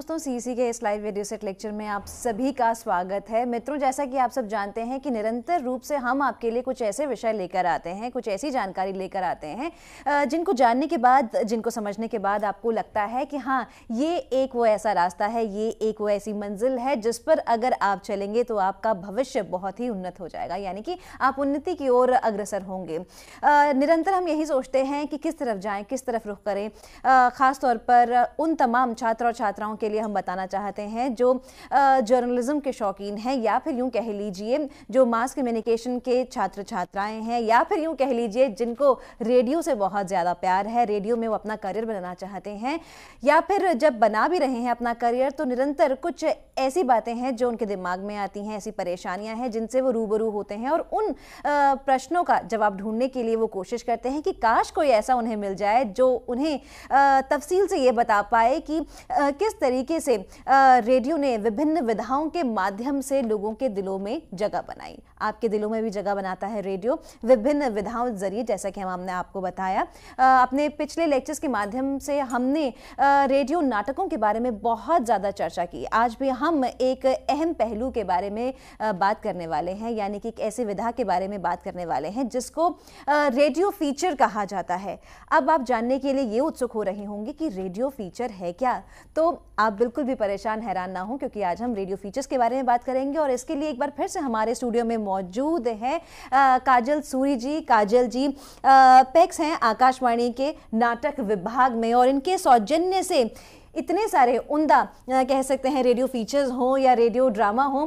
दोस्तों सीसी के इस लाइव वीडियो सेट लेक्चर में आप सभी का स्वागत है मित्रों जैसा कि आप सब जानते हैं कि निरंतर रूप से हम आपके लिए कुछ ऐसे विषय लेकर आते हैं कुछ ऐसी जानकारी लेकर आते हैं जिनको जानने के बाद जिनको समझने के बाद आपको लगता है कि हाँ ये एक वो ऐसा रास्ता है ये एक वो ऐसी मंजिल है जिस पर अगर आप चलेंगे तो आपका भविष्य बहुत ही उन्नत हो जाएगा यानी कि आप उन्नति की ओर अग्रसर होंगे निरंतर हम यही सोचते हैं कि किस तरफ जाएँ किस तरफ रुख करें ख़ासतौर पर उन तमाम छात्र और छात्राओं के लिए हम बताना चाहते हैं जो जर्नलिज्म के शौकीन हैं या फिर यूं कह लीजिए जो मास कम्युनिकेशन के छात्र छात्राएं हैं या फिर यूं कह लीजिए जिनको रेडियो से बहुत ज़्यादा प्यार है रेडियो में वो अपना करियर बनाना चाहते हैं या फिर जब बना भी रहे हैं अपना करियर तो निरंतर कुछ ऐसी बातें हैं जो उनके दिमाग में आती हैं ऐसी परेशानियां हैं जिनसे वो रूबरू होते हैं और उन प्रश्नों का जवाब ढूंढने के लिए वो कोशिश करते हैं कि काश कोई ऐसा उन्हें मिल जाए जो उन्हें तफसील से ये बता पाए कि किस तरीके तरीके से रेडियो ने विभिन्न विधाओं के माध्यम से लोगों के दिलों में जगह बनाई आपके दिलों में भी जगह बनाता है रेडियो विभिन्न विधाओं जरिए जैसा कि हम हमने आपको बताया अपने पिछले लेक्चर्स के माध्यम से हमने रेडियो नाटकों के बारे में बहुत ज़्यादा चर्चा की आज भी हम एक अहम पहलू के बारे में बात करने वाले हैं यानी कि एक ऐसे विधा के बारे में बात करने वाले हैं जिसको रेडियो फीचर कहा जाता है अब आप जानने के लिए ये उत्सुक हो रहे होंगे कि रेडियो फीचर है क्या तो आप बिल्कुल भी परेशान हैरान ना हो क्योंकि आज हम रेडियो फीचर्स के बारे में बात करेंगे और इसके लिए एक बार फिर से हमारे स्टूडियो में मौजूद हैं काजल सूरी जी काजल जी पैक्स हैं आकाशवाणी के नाटक विभाग में और इनके सौजन्य से इतने सारे उमदा कह सकते हैं रेडियो फीचर्स हो या रेडियो ड्रामा हो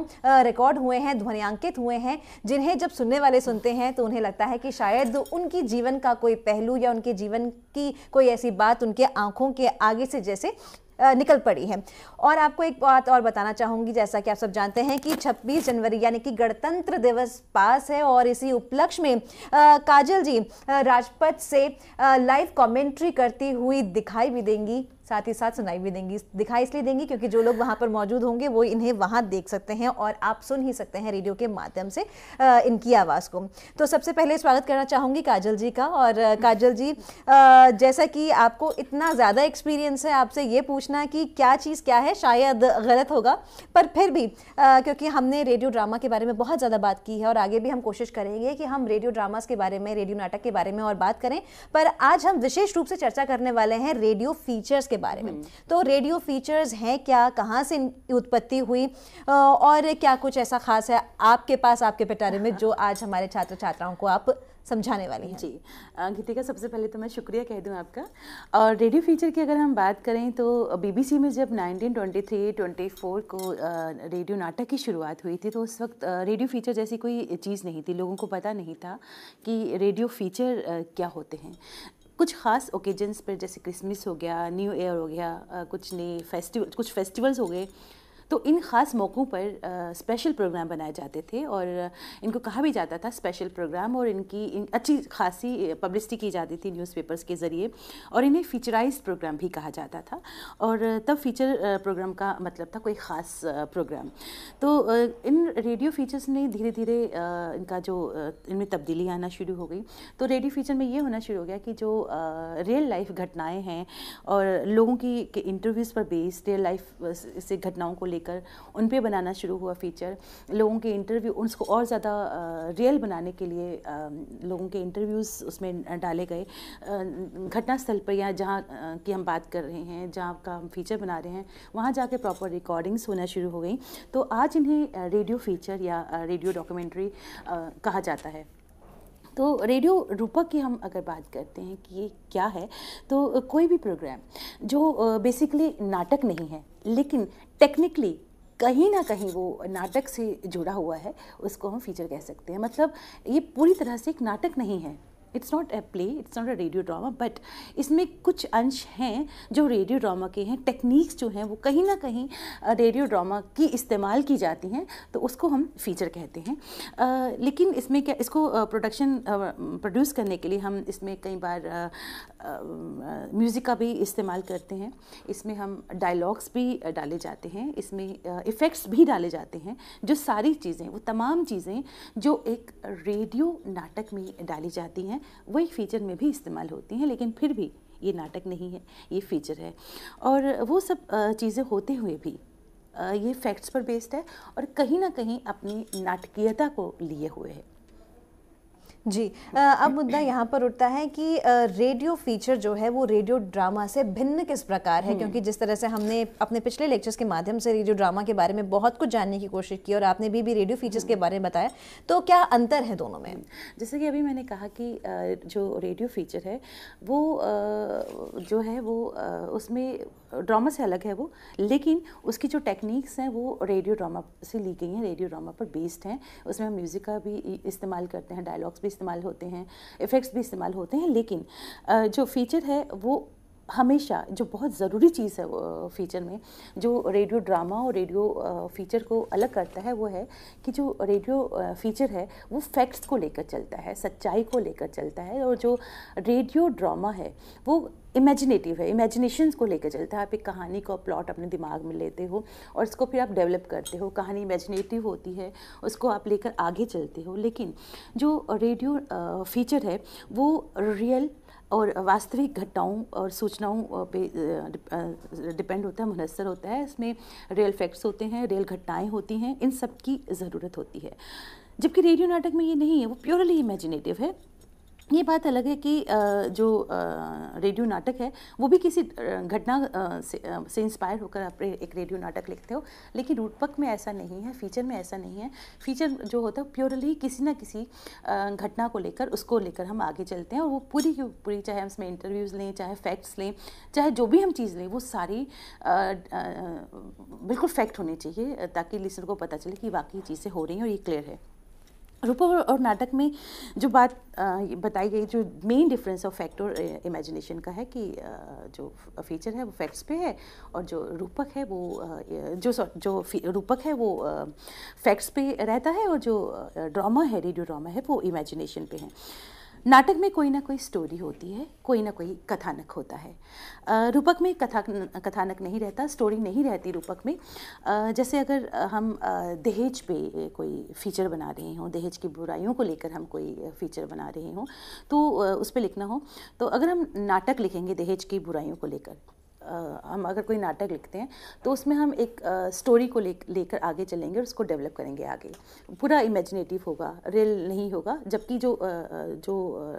रिकॉर्ड हुए हैं ध्वनियांकित हुए हैं जिन्हें जब सुनने वाले सुनते हैं तो उन्हें लगता है कि शायद उनकी जीवन का कोई पहलू या उनके जीवन की कोई ऐसी बात उनके आंखों के आगे से जैसे निकल पड़ी है और आपको एक बात और बताना चाहूँगी जैसा कि आप सब जानते हैं कि 26 जनवरी यानी कि गणतंत्र दिवस पास है और इसी उपलक्ष्य में काजल जी राजपथ से लाइव कमेंट्री करती हुई दिखाई भी देंगी साथ ही साथ सुनाई भी देंगी दिखाई इसलिए देंगी क्योंकि जो लोग वहाँ पर मौजूद होंगे वो इन्हें वहाँ देख सकते हैं और आप सुन ही सकते हैं रेडियो के माध्यम से इनकी आवाज़ को तो सबसे पहले स्वागत करना चाहूँगी काजल जी का और काजल जी जैसा कि आपको इतना ज़्यादा एक्सपीरियंस है आपसे ये पूछना कि क्या चीज़ क्या है शायद गलत होगा पर फिर भी क्योंकि हमने रेडियो ड्रामा के बारे में बहुत ज़्यादा बात की है और आगे भी हम कोशिश करेंगे कि हम रेडियो ड्रामास के बारे में रेडियो नाटक के बारे में और बात करें पर आज हम विशेष रूप से चर्चा करने वाले हैं रेडियो फीचर्स के बारे में हम्म। तो रेडियो फीचर्स हैं क्या कहाँ से उत्पत्ति हुई और क्या कुछ ऐसा खास है आपके पास आपके पिटारे में जो आज हमारे छात्र छात्राओं को आप समझाने वाली हैं जी गीतिका सबसे पहले तो मैं शुक्रिया कह दूं आपका और रेडियो फीचर की अगर हम बात करें तो बीबीसी में जब 1923 24 को रेडियो नाटक की शुरुआत हुई थी तो उस वक्त रेडियो फीचर जैसी कोई चीज़ नहीं थी लोगों को पता नहीं था कि रेडियो फीचर क्या होते हैं कुछ खास ओकेजन्स पर जैसे क्रिसमस हो गया न्यू ईयर हो गया कुछ नए फेस्टिवल कुछ फेस्टिवल्स हो गए तो इन ख़ास मौक़ों पर स्पेशल प्रोग्राम बनाए जाते थे और इनको कहा भी जाता था स्पेशल प्रोग्राम और इनकी इन अच्छी खासी पब्लिसिटी की जाती थी न्यूज़पेपर्स के ज़रिए और इन्हें फीचराइज प्रोग्राम भी कहा जाता था और तब फीचर प्रोग्राम का मतलब था कोई ख़ास प्रोग्राम तो इन रेडियो फीचर्स ने धीरे धीरे इनका जो इनमें तब्दीली आना शुरू हो गई तो रेडियो फीचर में ये होना शुरू हो गया कि जो रियल लाइफ घटनाएँ हैं और लोगों की इंटरव्यूज़ पर बेस्ड रियल लाइफ से घटनाओं को लेकर उन पर बनाना शुरू हुआ फीचर लोगों के इंटरव्यू उसको और ज़्यादा रियल बनाने के लिए लोगों के इंटरव्यूज़ उसमें डाले गए घटनास्थल पर या जहाँ की हम बात कर रहे हैं जहाँ का हम फीचर बना रहे हैं वहाँ जाके प्रॉपर रिकॉर्डिंग्स होना शुरू हो गई तो आज इन्हें रेडियो फीचर या रेडियो डॉक्यूमेंट्री कहा जाता है तो रेडियो रूपक की हम अगर बात करते हैं कि ये क्या है तो कोई भी प्रोग्राम जो बेसिकली नाटक नहीं है लेकिन टेक्निकली कहीं ना कहीं वो नाटक से जुड़ा हुआ है उसको हम फीचर कह सकते हैं मतलब ये पूरी तरह से एक नाटक नहीं है it's not a play it's not a radio drama but इसमें कुछ अंश हैं जो रेडियो ड्रामा के हैं टेक्निक्स जो हैं वो कहीं ना कहीं रेडियो ड्रामा की इस्तेमाल की जाती हैं तो उसको हम फीचर कहते हैं लेकिन इसमें क्या इसको प्रोडक्शन प्रोड्यूस करने के लिए हम इसमें कई बार म्यूज़िक का भी इस्तेमाल करते हैं इसमें हम डायलॉग्स भी डाले जाते हैं इसमें इफ़ेक्ट्स भी डाले जाते हैं जो सारी चीज़ें वो तमाम चीज़ें जो एक रेडियो नाटक में डाली जाती हैं वही फीचर में भी इस्तेमाल होती हैं लेकिन फिर भी ये नाटक नहीं है ये फीचर है और वो सब चीज़ें होते हुए भी ये फैक्ट्स पर बेस्ड है और कहीं ना कहीं अपनी नाटकीयता को लिए हुए है जी अब मुद्दा यहाँ पर उठता है कि रेडियो फीचर जो है वो रेडियो ड्रामा से भिन्न किस प्रकार है क्योंकि हम्म। जिस तरह से हमने अपने पिछले लेक्चर्स के माध्यम से रेडियो ड्रामा के बारे में बहुत कुछ जानने की कोशिश की और आपने भी भी रेडियो फीचर्स के हम्म। बारे में बताया तो क्या अंतर है दोनों में जैसे कि अभी मैंने कहा कि जो रेडियो फीचर है वो जो है वो उसमें ड्रामा से अलग है वो लेकिन उसकी जो टेक्निक्स हैं वो रेडियो ड्रामा से ली गई हैं रेडियो ड्रामा पर बेस्ड हैं उसमें हम म्यूज़िक का भी इस्तेमाल करते हैं डायलॉग्स भी इस्तेमाल होते हैं इफ़ेक्ट्स भी इस्तेमाल होते हैं लेकिन जो फीचर है वो हमेशा जो बहुत ज़रूरी चीज़ है फीचर में जो रेडियो ड्रामा और रेडियो फीचर को अलग करता है वो है कि जो रेडियो फीचर है वो फैक्ट्स को लेकर चलता है सच्चाई को लेकर चलता है और जो रेडियो ड्रामा है वो इमेजिनेटिव है इमेजिनेशन को लेकर चलता है आप एक कहानी को प्लॉट अपने दिमाग में लेते हो और इसको फिर आप डेवलप करते हो कहानी इमेजिनेटिव होती है उसको आप लेकर आगे चलते हो लेकिन जो रेडियो फीचर है वो रियल और वास्तविक घटनाओं और सूचनाओं पे डिपेंड होता है मुनसर होता है इसमें रियल फैक्ट्स होते हैं रियल घटनाएं होती हैं इन सब की ज़रूरत होती है जबकि रेडियो नाटक में ये नहीं है वो प्योरली इमेजिनेटिव है ये बात अलग है कि जो रेडियो नाटक है वो भी किसी घटना से, से इंस्पायर होकर आप एक रेडियो नाटक लिखते हो लेकिन रूटपक में ऐसा नहीं है फीचर में ऐसा नहीं है फीचर जो होता है प्योरली किसी ना किसी घटना को लेकर उसको लेकर हम आगे चलते हैं और वो पूरी की पूरी चाहे हम उसमें इंटरव्यूज़ लें चाहे फैक्ट्स लें चाहे जो भी हम चीज़ लें वो सारी बिल्कुल फैक्ट होनी चाहिए ताकि लिसनर को पता चले कि वाकई चीज़ें हो रही हैं और ये क्लियर है रूपो और नाटक में जो बात बताई गई जो मेन डिफरेंस ऑफ फैक्ट और इमेजिनेशन का है कि जो फीचर है वो फैक्ट्स पे है और जो रूपक है वो जो जो रूपक है वो फैक्ट्स पे रहता है और जो ड्रामा है रेडियो ड्रामा है वो इमेजिनेशन पे है नाटक में कोई ना कोई स्टोरी होती है कोई ना कोई कथानक होता है रूपक में कथा कथानक नहीं रहता स्टोरी नहीं रहती रूपक में जैसे अगर हम दहेज पे कोई फीचर बना रहे हों दहेज की बुराइयों को लेकर हम कोई फीचर बना रहे हों तो उस पर लिखना हो तो अगर हम नाटक लिखेंगे दहेज की बुराइयों को लेकर हम अगर कोई नाटक लिखते हैं तो उसमें हम एक स्टोरी को ले लेकर आगे चलेंगे और उसको डेवलप करेंगे आगे पूरा इमेजिनेटिव होगा रियल नहीं होगा जबकि जो जो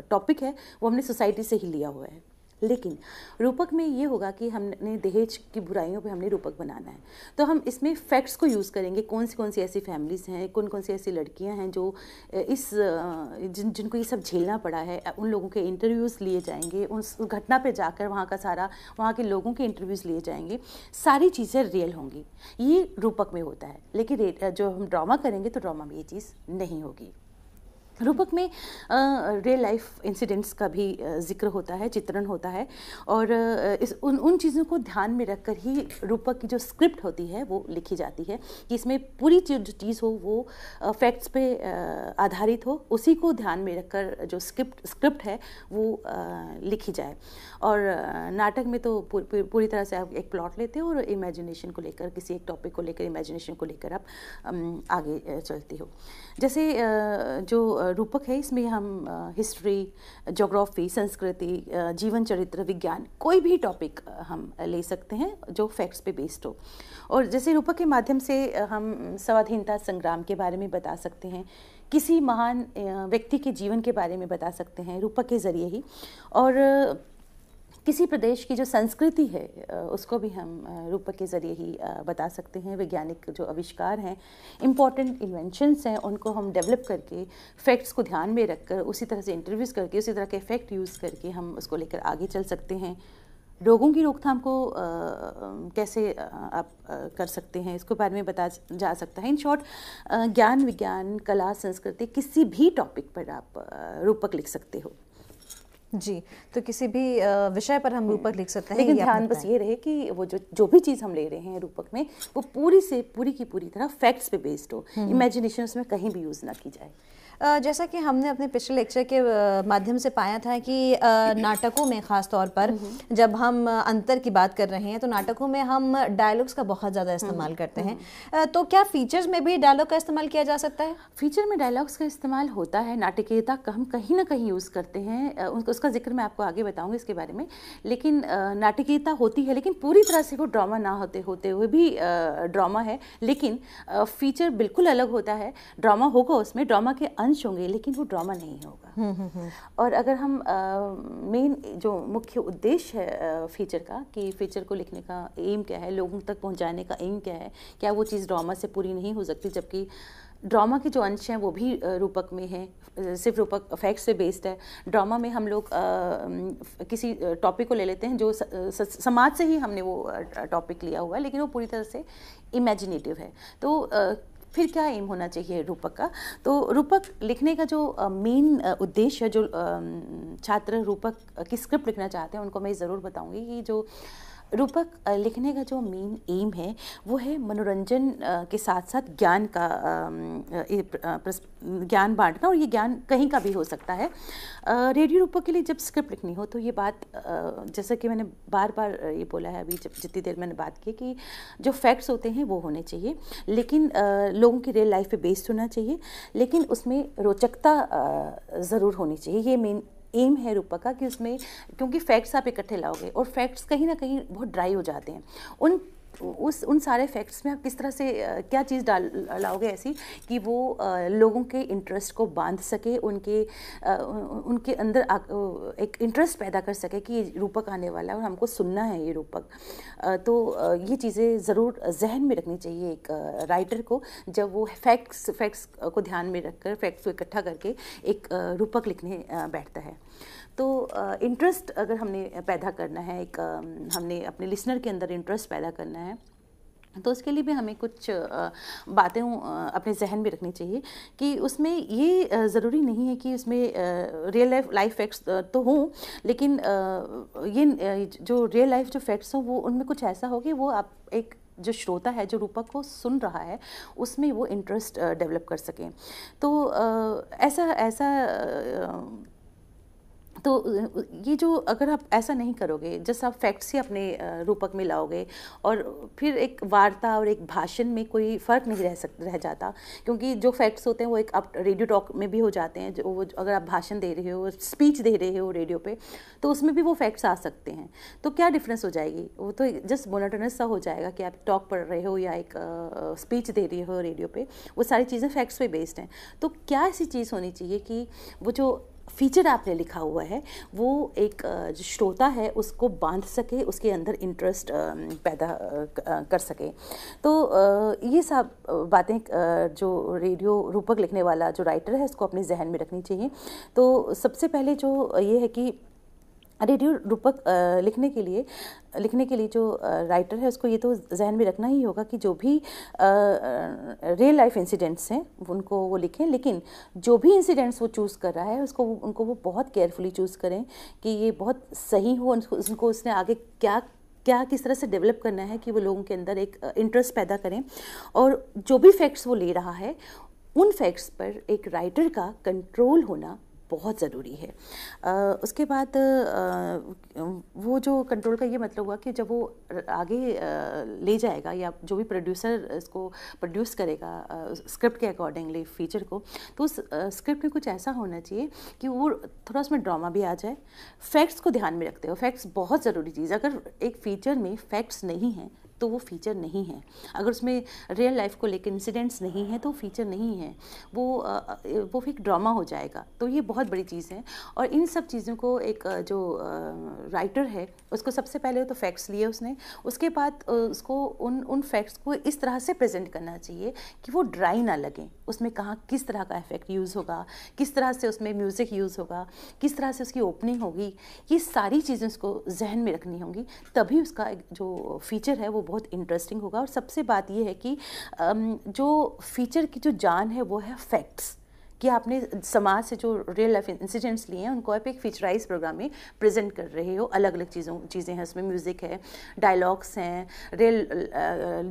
टॉपिक है वो हमने सोसाइटी से ही लिया हुआ है लेकिन रूपक में ये होगा कि हमने दहेज की बुराइयों पे हमने रूपक बनाना है तो हम इसमें फैक्ट्स को यूज़ करेंगे कौन सी कौन सी ऐसी फैमिलीज़ हैं कौन कौन सी ऐसी लड़कियां हैं जो इस जिन जिनको ये सब झेलना पड़ा है उन लोगों के इंटरव्यूज़ लिए जाएंगे उस घटना पर जाकर वहाँ का सारा वहाँ के लोगों के इंटरव्यूज़ लिए जाएंगे सारी चीज़ें रियल होंगी ये रूपक में होता है लेकिन जो हम ड्रामा करेंगे तो ड्रामा में ये चीज़ नहीं होगी रूपक में रियल लाइफ इंसिडेंट्स का भी जिक्र होता है चित्रण होता है और इस उन उन चीज़ों को ध्यान में रखकर ही रूपक की जो स्क्रिप्ट होती है वो लिखी जाती है कि इसमें पूरी जो चीज़ हो वो फैक्ट्स पे आधारित हो उसी को ध्यान में रखकर जो स्क्रिप्ट स्क्रिप्ट है वो लिखी जाए और नाटक में तो पूरी तरह से आप एक प्लॉट लेते हो और इमेजिनेशन को लेकर किसी एक टॉपिक को लेकर इमेजिनेशन को लेकर आप आगे चलती हो जैसे जो रूपक है इसमें हम हिस्ट्री जोग्राफी संस्कृति जीवन चरित्र विज्ञान कोई भी टॉपिक हम ले सकते हैं जो फैक्ट्स पे बेस्ड हो और जैसे रूपक के माध्यम से हम स्वाधीनता संग्राम के बारे में बता सकते हैं किसी महान व्यक्ति के जीवन के बारे में बता सकते हैं रूपक के ज़रिए ही और किसी प्रदेश की जो संस्कृति है उसको भी हम रूपक के ज़रिए ही बता सकते हैं वैज्ञानिक जो आविष्कार हैं इम्पॉर्टेंट इन्वेंशनस हैं उनको हम डेवलप करके फैक्ट्स को ध्यान में रखकर उसी तरह से इंटरव्यूज़ करके उसी तरह के फैक्ट यूज़ करके हम उसको लेकर आगे चल सकते हैं रोगों की रोकथाम को आ, कैसे आप कर सकते हैं इसको बारे में बता जा सकता है इन शॉर्ट ज्ञान विज्ञान कला संस्कृति किसी भी टॉपिक पर आप रूपक लिख सकते हो जी तो किसी भी विषय पर हम रूपक लिख सकते हैं लेकिन ध्यान बस ये रहे कि वो जो जो भी चीज़ हम ले रहे हैं रूपक में वो पूरी से पूरी की पूरी तरह फैक्ट्स पे बेस्ड हो इमेजिनेशन हम्म। उसमें कहीं भी यूज़ ना की जाए जैसा कि हमने अपने पिछले लेक्चर के माध्यम से पाया था कि नाटकों में ख़ास तौर पर हम्म हम्म। जब हम अंतर की बात कर रहे हैं तो नाटकों में हम डायलॉग्स का बहुत ज़्यादा हम्म इस्तेमाल करते हैं तो क्या फीचर्स में भी डायलॉग का इस्तेमाल किया जा सकता है फीचर में डायलॉग्स का इस्तेमाल होता है नाटकीयता हम कहीं ना कहीं यूज़ करते हैं उसका जिक्र मैं आपको आगे बताऊँगी इसके बारे में लेकिन नाटकीयता होती है लेकिन पूरी तरह से वो ड्रामा ना होते होते हुए भी ड्रामा है लेकिन फीचर बिल्कुल अलग होता है ड्रामा होगा उसमें ड्रामा के अंश होंगे लेकिन वो ड्रामा नहीं होगा हम्म, हम्म, हम्म। और अगर हम मेन जो मुख्य उद्देश्य है फीचर का कि फीचर को लिखने का एम क्या है लोगों तक पहुंचाने का एम क्या है क्या वो चीज़ ड्रामा से पूरी नहीं हो सकती जबकि ड्रामा के जो अंश हैं वो भी रूपक में हैं सिर्फ रूपक फैक्ट से बेस्ड है ड्रामा में हम लोग किसी टॉपिक को ले लेते हैं जो स, स, समाज से ही हमने वो टॉपिक लिया हुआ है लेकिन वो पूरी तरह से इमेजिनेटिव है तो फिर क्या एम होना चाहिए रूपक का तो रूपक लिखने का जो मेन उद्देश्य जो छात्र रूपक की स्क्रिप्ट लिखना चाहते हैं उनको मैं ज़रूर बताऊँगी कि जो रूपक लिखने का जो मेन एम है वो है मनोरंजन के साथ साथ ज्ञान का ज्ञान बांटना और ये ज्ञान कहीं का भी हो सकता है रेडियो रूपक के लिए जब स्क्रिप्ट लिखनी हो तो ये बात जैसा कि मैंने बार बार ये बोला है अभी जब जितनी देर मैंने बात की कि जो फैक्ट्स होते हैं वो होने चाहिए लेकिन लोगों की रियल लाइफ पे बेस्ड होना चाहिए लेकिन उसमें रोचकता ज़रूर होनी चाहिए ये मेन एम है रूपा का कि उसमें क्योंकि फैक्ट्स आप इकट्ठे लाओगे और फैक्ट्स कहीं ना कहीं बहुत ड्राई हो जाते हैं उन उस उन सारे फैक्ट्स में आप किस तरह से क्या चीज़ डाल लाओगे ऐसी कि वो लोगों के इंटरेस्ट को बांध सके उनके उनके अंदर एक इंटरेस्ट पैदा कर सके कि ये रूपक आने वाला है और हमको सुनना है ये रूपक तो ये चीज़ें ज़रूर जहन में रखनी चाहिए एक राइटर को जब वो फैक्ट्स फैक्ट्स को ध्यान में रखकर फैक्ट्स को इकट्ठा करके एक रूपक लिखने बैठता है तो इंटरेस्ट अगर हमने पैदा करना है एक हमने अपने लिसनर के अंदर इंटरेस्ट पैदा करना है तो उसके लिए भी हमें कुछ बातें अपने जहन में रखनी चाहिए कि उसमें ये ज़रूरी नहीं है कि उसमें रियल लाइफ लाइफ फैक्ट्स तो हों लेकिन ये जो रियल लाइफ जो फैक्ट्स हों वो उनमें कुछ ऐसा हो कि वो आप एक जो श्रोता है जो रूपक को सुन रहा है उसमें वो इंटरेस्ट डेवलप कर सकें तो ऐसा ऐसा तो ये जो अगर आप ऐसा नहीं करोगे जस्ट आप फैक्ट्स ही अपने रूपक में लाओगे और फिर एक वार्ता और एक भाषण में कोई फ़र्क नहीं रह सक रह जाता क्योंकि जो फैक्ट्स होते हैं वो एक आप रेडियो टॉक में भी हो जाते हैं जो वो अगर आप भाषण दे रहे हो स्पीच दे रहे हो रेडियो पर तो उसमें भी वो फैक्ट्स आ सकते हैं तो क्या डिफरेंस हो जाएगी वो तो जस्ट मोनाटोनस सा हो जाएगा कि आप टॉक पढ़ रहे हो या एक स्पीच दे रहे हो रेडियो पर वो सारी चीज़ें फैक्ट्स पर बेस्ड हैं तो क्या ऐसी चीज़ होनी चाहिए कि वो जो फीचर आपने लिखा हुआ है वो एक जो श्रोता है उसको बांध सके उसके अंदर इंटरेस्ट पैदा कर सके तो ये सब बातें जो रेडियो रूपक लिखने वाला जो राइटर है उसको अपने जहन में रखनी चाहिए तो सबसे पहले जो ये है कि रेडियो रूपक लिखने के लिए लिखने के लिए जो राइटर है उसको ये तो जहन में रखना ही होगा कि जो भी रियल लाइफ इंसिडेंट्स हैं उनको वो लिखें लेकिन जो भी इंसिडेंट्स वो चूज़ कर रहा है उसको उनको वो बहुत केयरफुली चूज़ करें कि ये बहुत सही हो उनको उसने आगे क्या क्या किस तरह से डेवलप करना है कि वो लोगों के अंदर एक इंटरेस्ट पैदा करें और जो भी फैक्ट्स वो ले रहा है उन फैक्ट्स पर एक राइटर का कंट्रोल होना बहुत ज़रूरी है आ, उसके बाद आ, वो जो कंट्रोल का ये मतलब हुआ कि जब वो आगे आ, ले जाएगा या जो भी प्रोड्यूसर इसको प्रोड्यूस करेगा स्क्रिप्ट के अकॉर्डिंगली फीचर को तो उस स्क्रिप्ट में कुछ ऐसा होना चाहिए कि वो थोड़ा उसमें ड्रामा भी आ जाए फैक्ट्स को ध्यान में रखते हो फैक्ट्स बहुत ज़रूरी चीज़ अगर एक फीचर में फैक्ट्स नहीं हैं तो वो फीचर नहीं है अगर उसमें रियल लाइफ को लेकर इंसिडेंट्स नहीं है तो फीचर नहीं है वो वो एक ड्रामा हो जाएगा तो ये बहुत बड़ी चीज़ है और इन सब चीज़ों को एक जो राइटर है उसको सबसे पहले तो फैक्ट्स लिए उसने उसके बाद उसको उन उन फैक्ट्स को इस तरह से प्रेजेंट करना चाहिए कि वो ड्राई ना लगें उसमें कहाँ किस तरह का इफेक्ट यूज़ होगा किस तरह से उसमें म्यूज़िक यूज़ होगा किस तरह से उसकी ओपनिंग होगी ये सारी चीज़ें उसको जहन में रखनी होंगी तभी उसका जो फीचर है वो बहुत इंटरेस्टिंग होगा और सबसे बात यह है कि जो फीचर की जो जान है वो है फैक्ट्स कि आपने समाज से जो रियल लाइफ इंसिडेंट्स लिए हैं उनको आप एक फीचराइज प्रोग्राम में प्रेजेंट कर रहे हो अलग अलग चीज़ों चीज़ें हैं उसमें म्यूज़िक है डायलॉग्स हैं रियल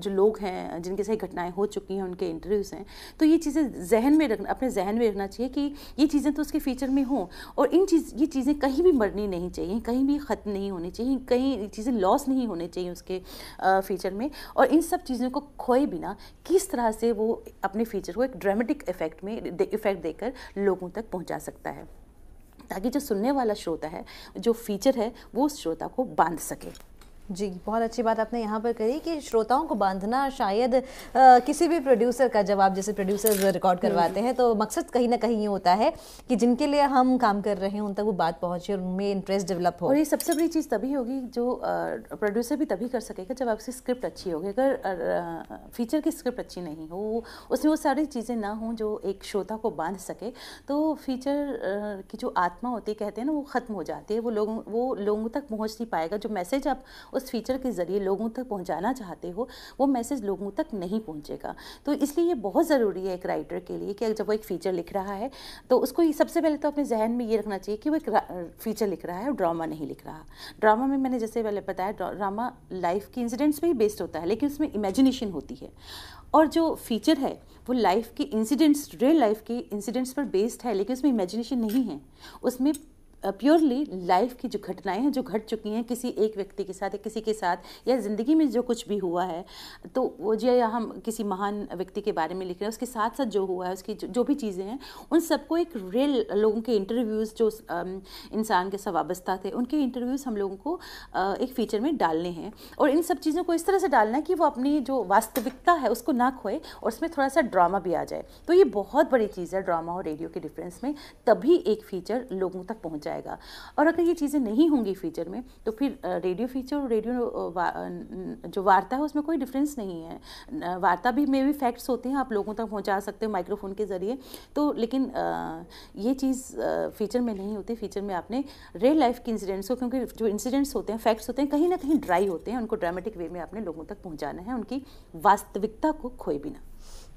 जो लोग हैं जिनके साथ घटनाएं हो चुकी हैं उनके इंटरव्यूज़ हैं तो ये चीज़ें जहन में रखना अपने जहन में रखना चाहिए कि ये चीज़ें तो उसके फीचर में हों और इन चीज़ ये चीज़ें कहीं भी मरनी नहीं चाहिए कहीं भी ख़त्म नहीं होनी चाहिए कहीं चीज़ें लॉस नहीं होनी चाहिए उसके फीचर में और इन सब चीज़ों को खोए बिना किस तरह से वो अपने फीचर को एक ड्रामेटिक इफेक्ट में इफेक्ट देकर लोगों तक पहुंचा सकता है ताकि जो सुनने वाला श्रोता है जो फीचर है वो उस श्रोता को बांध सके जी बहुत अच्छी बात आपने यहाँ पर कही कि श्रोताओं को बांधना शायद आ, किसी भी प्रोड्यूसर का जब आप जैसे प्रोड्यूसर हम्म। रिकॉर्ड करवाते हैं तो मकसद कहीं ना कहीं ये होता है कि जिनके लिए हम काम कर रहे हैं उन तक वो बात पहुँचे और उनमें इंटरेस्ट डेवलप हो और ये सबसे बड़ी चीज़ तभी होगी जो प्रोड्यूसर भी तभी कर सकेगा जब आपकी स्क्रिप्ट अच्छी होगी अगर फीचर की स्क्रिप्ट अच्छी नहीं हो उसमें वो सारी चीज़ें ना हों जो एक श्रोता को बांध सके तो फीचर की जो आत्मा होती है कहते हैं ना वो ख़त्म हो जाती है वो लोग वो लोगों तक पहुँच नहीं पाएगा जो मैसेज आप उस फीचर के ज़रिए लोगों तक पहुँचाना चाहते हो वो मैसेज लोगों तक नहीं पहुँचेगा तो इसलिए ये बहुत ज़रूरी है एक राइटर के लिए कि जब वो एक फ़ीचर लिख रहा है तो उसको सबसे पहले तो अपने जहन में ये रखना चाहिए कि वो एक फीचर लिख रहा है और ड्रामा नहीं लिख रहा ड्रामा में मैंने जैसे पहले बताया ड्रामा लाइफ के इंसिडेंट्स पर ही बेस्ड होता है लेकिन उसमें इमेजिनेशन होती है और जो फीचर है वो लाइफ के इंसिडेंट्स रियल लाइफ के इंसिडेंट्स पर बेस्ड है लेकिन उसमें इमेजिनेशन नहीं है उसमें प्योरली लाइफ की जो घटनाएं हैं जो घट चुकी हैं किसी एक व्यक्ति के साथ या किसी के साथ या ज़िंदगी में जो कुछ भी हुआ है तो वो जो या हम किसी महान व्यक्ति के बारे में लिख रहे हैं उसके साथ साथ जो हुआ है उसकी जो, जो भी चीज़ें हैं उन सबको एक रियल लोगों के इंटरव्यूज़ जो इंसान के सवाबस्ता थे उनके इंटरव्यूज़ हम लोगों को एक फ़ीचर में डालने हैं और इन सब चीज़ों को इस तरह से डालना है कि वो अपनी जो वास्तविकता है उसको ना खोए और उसमें थोड़ा सा ड्रामा भी आ जाए तो ये बहुत बड़ी चीज़ है ड्रामा और रेडियो के डिफरेंस में तभी एक फ़ीचर लोगों तक पहुँच जाए जाएगा और अगर ये चीज़ें नहीं होंगी फीचर में तो फिर रेडियो फीचर और रेडियो जो वार्ता है उसमें कोई डिफरेंस नहीं है वार्ता भी में भी फैक्ट्स होते हैं आप लोगों तक पहुँचा सकते हो माइक्रोफोन के ज़रिए तो लेकिन ये चीज़ फीचर में नहीं होती फीचर में आपने रियल लाइफ के इंसिडेंट्स को क्योंकि जो इंसिडेंट्स होते हैं फैक्ट्स होते हैं कहीं ना कहीं ड्राई होते हैं उनको ड्रामेटिक वे में आपने लोगों तक पहुँचाना है उनकी वास्तविकता को खोए बिना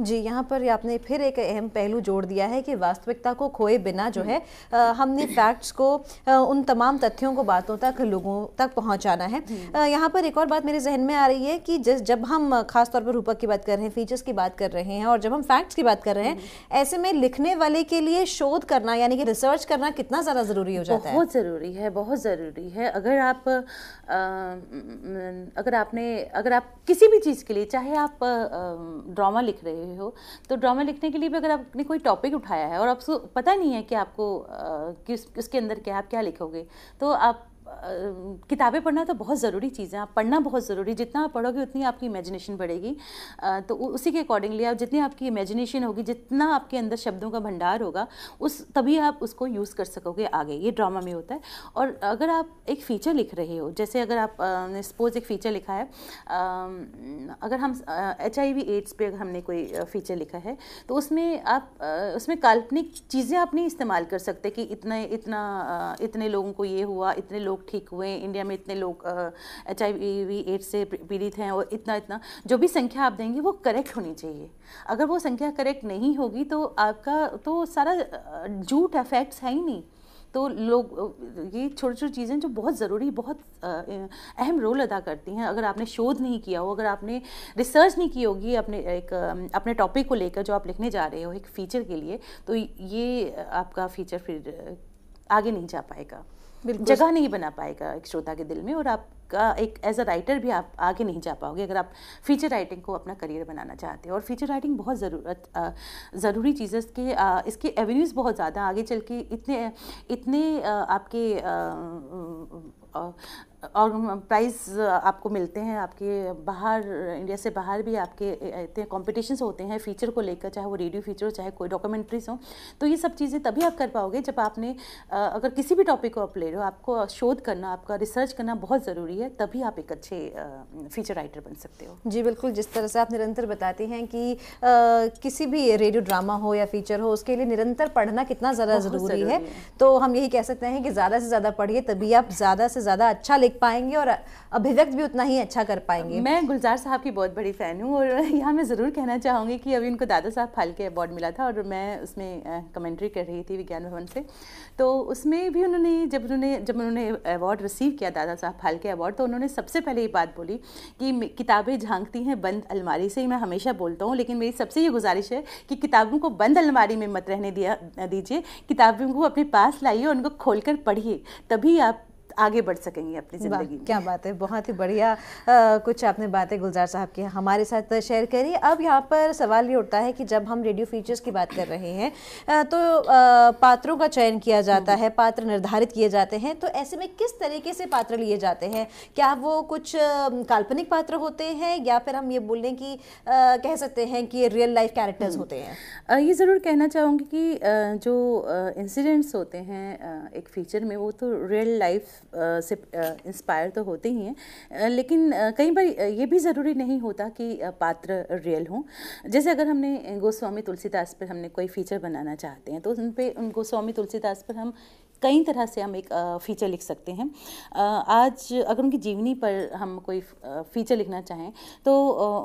जी यहाँ पर आपने फिर एक अहम पहलू जोड़ दिया है कि वास्तविकता को खोए बिना जो है आ, हमने फैक्ट्स को आ, उन तमाम तथ्यों को बातों तक लोगों तक पहुँचाना है यहाँ पर एक और बात मेरे जहन में आ रही है कि जब हम खास तौर पर रूपक की बात कर रहे हैं फीचर्स की बात कर रहे हैं और जब हम फैक्ट्स की बात कर रहे हैं ऐसे में लिखने वाले के लिए शोध करना यानी कि रिसर्च करना कितना ज़्यादा ज़रूरी हो जाता है बहुत ज़रूरी है बहुत ज़रूरी है अगर आप अगर आपने अगर आप किसी भी चीज़ के लिए चाहे आप ड्रामा लिख रहे रहे हो तो ड्रामा लिखने के लिए भी अगर आपने कोई टॉपिक उठाया है और आपको पता नहीं है कि आपको किस किसके अंदर क्या आप क्या लिखोगे तो आप किताबें पढ़ना तो बहुत ज़रूरी चीज़ है आप पढ़ना बहुत ज़रूरी जितना आप पढ़ोगे उतनी आपकी इमेजिनेशन बढ़ेगी तो उसी के अकॉर्डिंगली आप जितनी आपकी इमेजिनेशन होगी जितना आपके अंदर शब्दों का भंडार होगा उस तभी आप उसको यूज़ कर सकोगे आगे ये ड्रामा में होता है और अगर आप एक फ़ीचर लिख रहे हो जैसे अगर आप सपोज एक फ़ीचर लिखा है अगर हम एच आई वी एड्स पर अगर हमने कोई फ़ीचर लिखा है तो उसमें आप उसमें काल्पनिक चीज़ें आप नहीं इस्तेमाल कर सकते कि इतने इतना इतने लोगों को ये हुआ इतने लोग लोग ठीक हुए इंडिया में इतने लोग एच आई वी एड्स से पीड़ित हैं और इतना इतना जो भी संख्या आप देंगे वो करेक्ट होनी चाहिए अगर वो संख्या करेक्ट नहीं होगी तो आपका तो सारा झूठ अफेक्ट्स है ही नहीं तो लोग ये छोटी छोटी चीज़ें जो बहुत ज़रूरी बहुत अहम रोल अदा करती हैं अगर आपने शोध नहीं किया हो अगर आपने रिसर्च नहीं की होगी अपने एक अपने टॉपिक को लेकर जो आप लिखने जा रहे हो एक फ़ीचर के लिए तो ये आपका फ़ीचर फिर आगे नहीं जा पाएगा जगह नहीं बना पाएगा एक श्रोता के दिल में और आपका एक एज अ राइटर भी आप आगे नहीं जा पाओगे अगर आप फीचर राइटिंग को अपना करियर बनाना चाहते हो और फीचर राइटिंग बहुत ज़रूरत ज़रूरी चीज़ है इसके आ, इसके एवेन्यूज़ बहुत ज़्यादा आगे चल के इतने इतने आ, आपके आ, और प्राइज़ आपको मिलते हैं आपके बाहर इंडिया से बाहर भी आपके इतने कॉम्पिटिशन्स होते हैं फीचर को लेकर चाहे वो रेडियो फीचर हो चाहे कोई डॉक्यूमेंट्रीज हो तो ये सब चीज़ें तभी आप कर पाओगे जब आपने अगर किसी भी टॉपिक को आप ले रहे हो आपको शोध करना आपका रिसर्च करना बहुत ज़रूरी है तभी आप एक अच्छे फीचर राइटर बन सकते हो जी बिल्कुल जिस तरह से आप निरंतर बताते हैं कि आ, किसी भी रेडियो ड्रामा हो या फीचर हो उसके लिए निरंतर पढ़ना कितना ज़्यादा ज़रूरी है तो हम यही कह सकते हैं कि ज़्यादा से ज़्यादा पढ़िए तभी आप ज़्यादा से ज़्यादा अच्छा लिख पाएंगे और अभिव्यक्त भी उतना ही अच्छा कर पाएंगे मैं गुलजार साहब की बहुत बड़ी फ़ैन हूँ और यहाँ मैं ज़रूर कहना चाहूँगी कि अभी उनको दादा साहब फालके अवार्ड मिला था और मैं उसमें कमेंट्री कर रही थी विज्ञान भवन से तो उसमें भी उन्होंने जब उन्होंने जब उन्होंने अवार्ड रिसीव किया दादा साहब फालके अवार्ड तो उन्होंने सबसे पहले ये बात बोली कि किताबें झांकती हैं बंद अलमारी से मैं हमेशा बोलता हूँ लेकिन मेरी सबसे ये गुजारिश है कि किताबों को बंद अलमारी में मत रहने दिया दीजिए किताबों को अपने पास लाइए और उनको खोलकर पढ़िए तभी आप आगे बढ़ सकेंगे अपनी ज़िंदगी क्या बात है बहुत ही बढ़िया आ, कुछ आपने बातें गुलजार साहब की हमारे साथ शेयर करी अब यहाँ पर सवाल ये उठता है कि जब हम रेडियो फीचर्स की बात कर रहे हैं तो आ, पात्रों का चयन किया जाता हम्म। है पात्र निर्धारित किए जाते हैं तो ऐसे में किस तरीके से पात्र लिए जाते हैं क्या वो कुछ काल्पनिक पात्र होते हैं या फिर हम ये बोलने की कि कह सकते हैं कि रियल लाइफ कैरेक्टर्स होते हैं ये ज़रूर कहना चाहूँगी कि जो इंसिडेंट्स होते हैं एक फीचर में वो तो रियल लाइफ से इंस्पायर तो होते ही हैं लेकिन कई बार ये भी ज़रूरी नहीं होता कि पात्र रियल हों जैसे अगर हमने गोस्वामी तुलसीदास पर हमने कोई फीचर बनाना चाहते हैं तो उन पर उन गोस्वामी तुलसीदास पर हम कई तरह से हम एक फ़ीचर लिख सकते हैं आज अगर उनकी जीवनी पर हम कोई फ़ीचर लिखना चाहें तो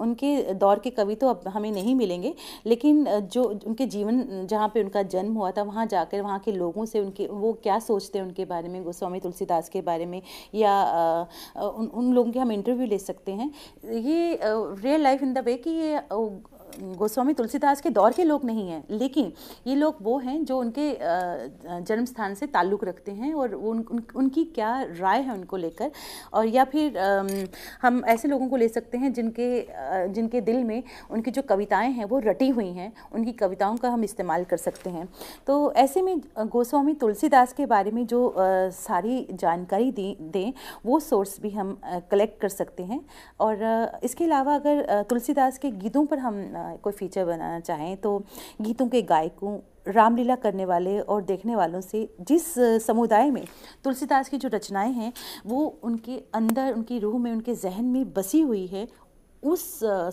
उनके दौर के कवि तो अब हमें नहीं मिलेंगे लेकिन जो उनके जीवन जहाँ पे उनका जन्म हुआ था वहाँ जाकर वहाँ के लोगों से उनके वो क्या सोचते हैं उनके बारे में गोस्वामी तुलसीदास के बारे में या उन उन लोगों के हम इंटरव्यू ले सकते हैं ये real life in the way कि ये गोस्वामी तुलसीदास के दौर के लोग नहीं हैं लेकिन ये लोग वो हैं जो उनके जन्म स्थान से ताल्लुक़ रखते हैं और उन, उन उनकी क्या राय है उनको लेकर और या फिर हम ऐसे लोगों को ले सकते हैं जिनके जिनके दिल में उनकी जो कविताएं हैं वो रटी हुई हैं उनकी कविताओं का हम इस्तेमाल कर सकते हैं तो ऐसे में गोस्वामी तुलसीदास के बारे में जो सारी जानकारी दी दें वो सोर्स भी हम कलेक्ट कर सकते हैं और इसके अलावा अगर तुलसीदास के गीतों पर हम कोई फीचर बनाना चाहें तो गीतों के गायकों रामलीला करने वाले और देखने वालों से जिस समुदाय में तुलसीदास की जो रचनाएं हैं वो उनके अंदर उनकी रूह में उनके जहन में बसी हुई है उस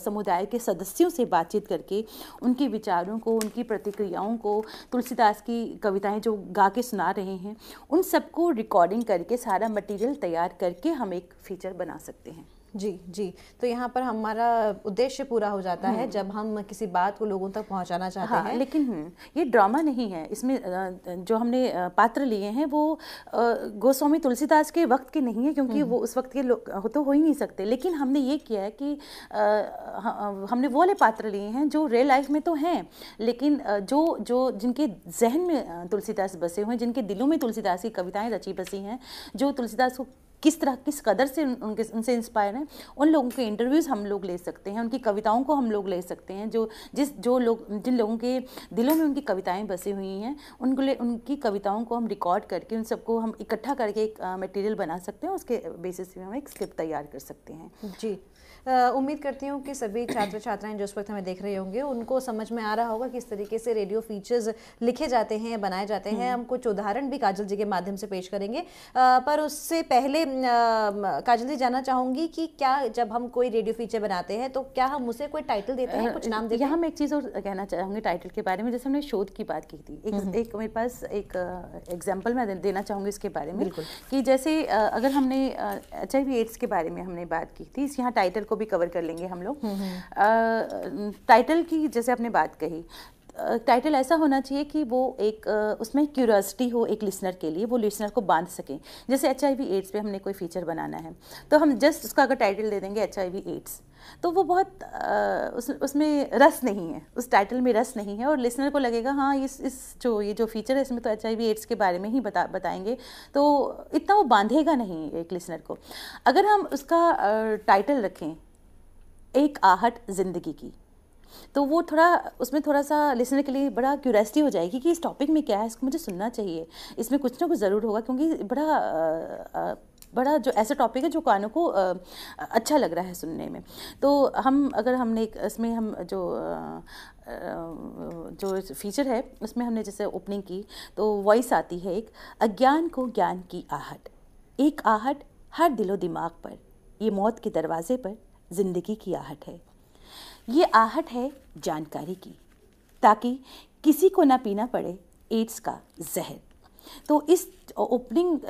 समुदाय के सदस्यों से बातचीत करके उनके विचारों को उनकी प्रतिक्रियाओं को तुलसीदास की कविताएं जो गा के सुना रहे हैं उन सबको रिकॉर्डिंग करके सारा मटेरियल तैयार करके हम एक फीचर बना सकते हैं जी जी तो यहाँ पर हमारा उद्देश्य पूरा हो जाता है हम्म। जब हम किसी बात को लोगों तक पहुँचाना चाहते हाँ, हैं लेकिन हम्म, ये ड्रामा नहीं है इसमें जो हमने पात्र लिए हैं वो गोस्वामी तुलसीदास के वक्त के नहीं है क्योंकि हम्म। वो उस वक्त के लोग तो हो ही नहीं सकते लेकिन हमने ये किया है कि हमने वो वाले पात्र लिए हैं जो रियल लाइफ में तो हैं लेकिन जो जो जिनके जहन में तुलसीदास बसे हुए हैं जिनके दिलों में तुलसीदास की कविताएँ रची बसी हैं जो तुलसीदास को किस तरह किस कदर से उनके उनसे इंस्पायर हैं उन लोगों के इंटरव्यूज़ हम लोग ले सकते हैं उनकी कविताओं को हम लोग ले सकते हैं जो जिस जो लोग जिन लोगों के दिलों में उनकी कविताएं बसी हुई हैं उनको ले उनकी कविताओं को हम रिकॉर्ड करके उन सबको हम इकट्ठा करके एक मटेरियल बना सकते हैं उसके बेसिस पे हम एक स्क्रिप्ट तैयार कर सकते हैं जी उम्मीद करती हूँ कि सभी छात्र छात्राएं जो इस वक्त हमें देख रहे होंगे उनको समझ में आ रहा होगा किस तरीके से रेडियो फीचर्स लिखे जाते हैं बनाए जाते हैं हम्म। हम कुछ उदाहरण भी काजल जी के माध्यम से पेश करेंगे पर उससे पहले काजल जी जानना चाहूंगी कि क्या जब हम कोई रेडियो फीचर बनाते हैं तो क्या हम उसे कोई टाइटल देते हैं कुछ नाम देते हैं हम एक चीज़ और कहना चाहूँगी टाइटल के बारे में जैसे हमने शोध की बात की थी एक, हम्म, हम्म। एक मेरे पास एक एग्जाम्पल मैं देना चाहूंगी इसके बारे में कि जैसे अगर हमने एच आई एड्स के बारे में हमने बात की थी यहाँ टाइटल को भी कवर कर लेंगे हम लोग टाइटल हम्म, हम्म। की जैसे आपने बात कही टाइटल ऐसा होना चाहिए कि वो एक उसमें क्यूरियोसिटी हो एक लिसनर के लिए वो लिसनर को बांध सकें जैसे एच एड्स पे हमने कोई फीचर बनाना है तो हम जस्ट उसका अगर टाइटल दे देंगे एच एड्स तो वो बहुत उस उसमें रस नहीं है उस टाइटल में रस नहीं है और लिसनर को लगेगा हाँ इस इस जो ये जो फीचर है इसमें तो एच एड्स के बारे में ही बता बताएंगे तो इतना वो बांधेगा नहीं एक लिसनर को अगर हम उसका टाइटल रखें एक आहट ज़िंदगी की तो वो थोड़ा उसमें थोड़ा सा लिसनर के लिए बड़ा क्यूरियसिटी हो जाएगी कि इस टॉपिक में क्या है इसको मुझे सुनना चाहिए इसमें कुछ ना कुछ ज़रूर होगा क्योंकि बड़ा आ, आ, बड़ा जो ऐसा टॉपिक है जो कानों को आ, अच्छा लग रहा है सुनने में तो हम अगर हमने एक इसमें हम जो आ, जो फीचर है उसमें हमने जैसे ओपनिंग की तो वॉइस आती है एक अज्ञान को ज्ञान की आहट एक आहट हर दिलो दिमाग पर ये मौत के दरवाजे पर ज़िंदगी की आहट है ये आहट है जानकारी की ताकि किसी को ना पीना पड़े एड्स का जहर तो इस ओपनिंग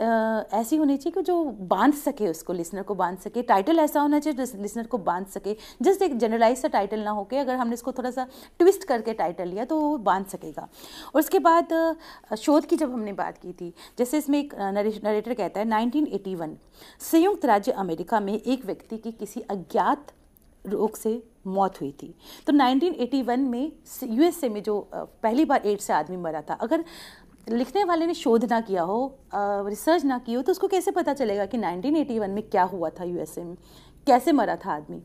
ऐसी होनी चाहिए कि जो बांध सके उसको लिसनर को बांध सके टाइटल ऐसा होना चाहिए जो लिसनर को बांध सके जस्ट एक जनरलाइज सा टाइटल ना होके अगर हमने इसको थोड़ा सा ट्विस्ट करके टाइटल लिया तो वो बांध सकेगा और उसके बाद शोध की जब हमने बात की थी जैसे इसमें एक नरेटर कहता है 1981 संयुक्त राज्य अमेरिका में एक व्यक्ति की किसी अज्ञात रोग से मौत हुई थी तो 1981 में यूएसए में जो पहली बार एड्स से आदमी मरा था अगर लिखने वाले ने शोध ना किया हो रिसर्च ना की हो तो उसको कैसे पता चलेगा कि 1981 में क्या हुआ था यूएसए में कैसे मरा था आदमी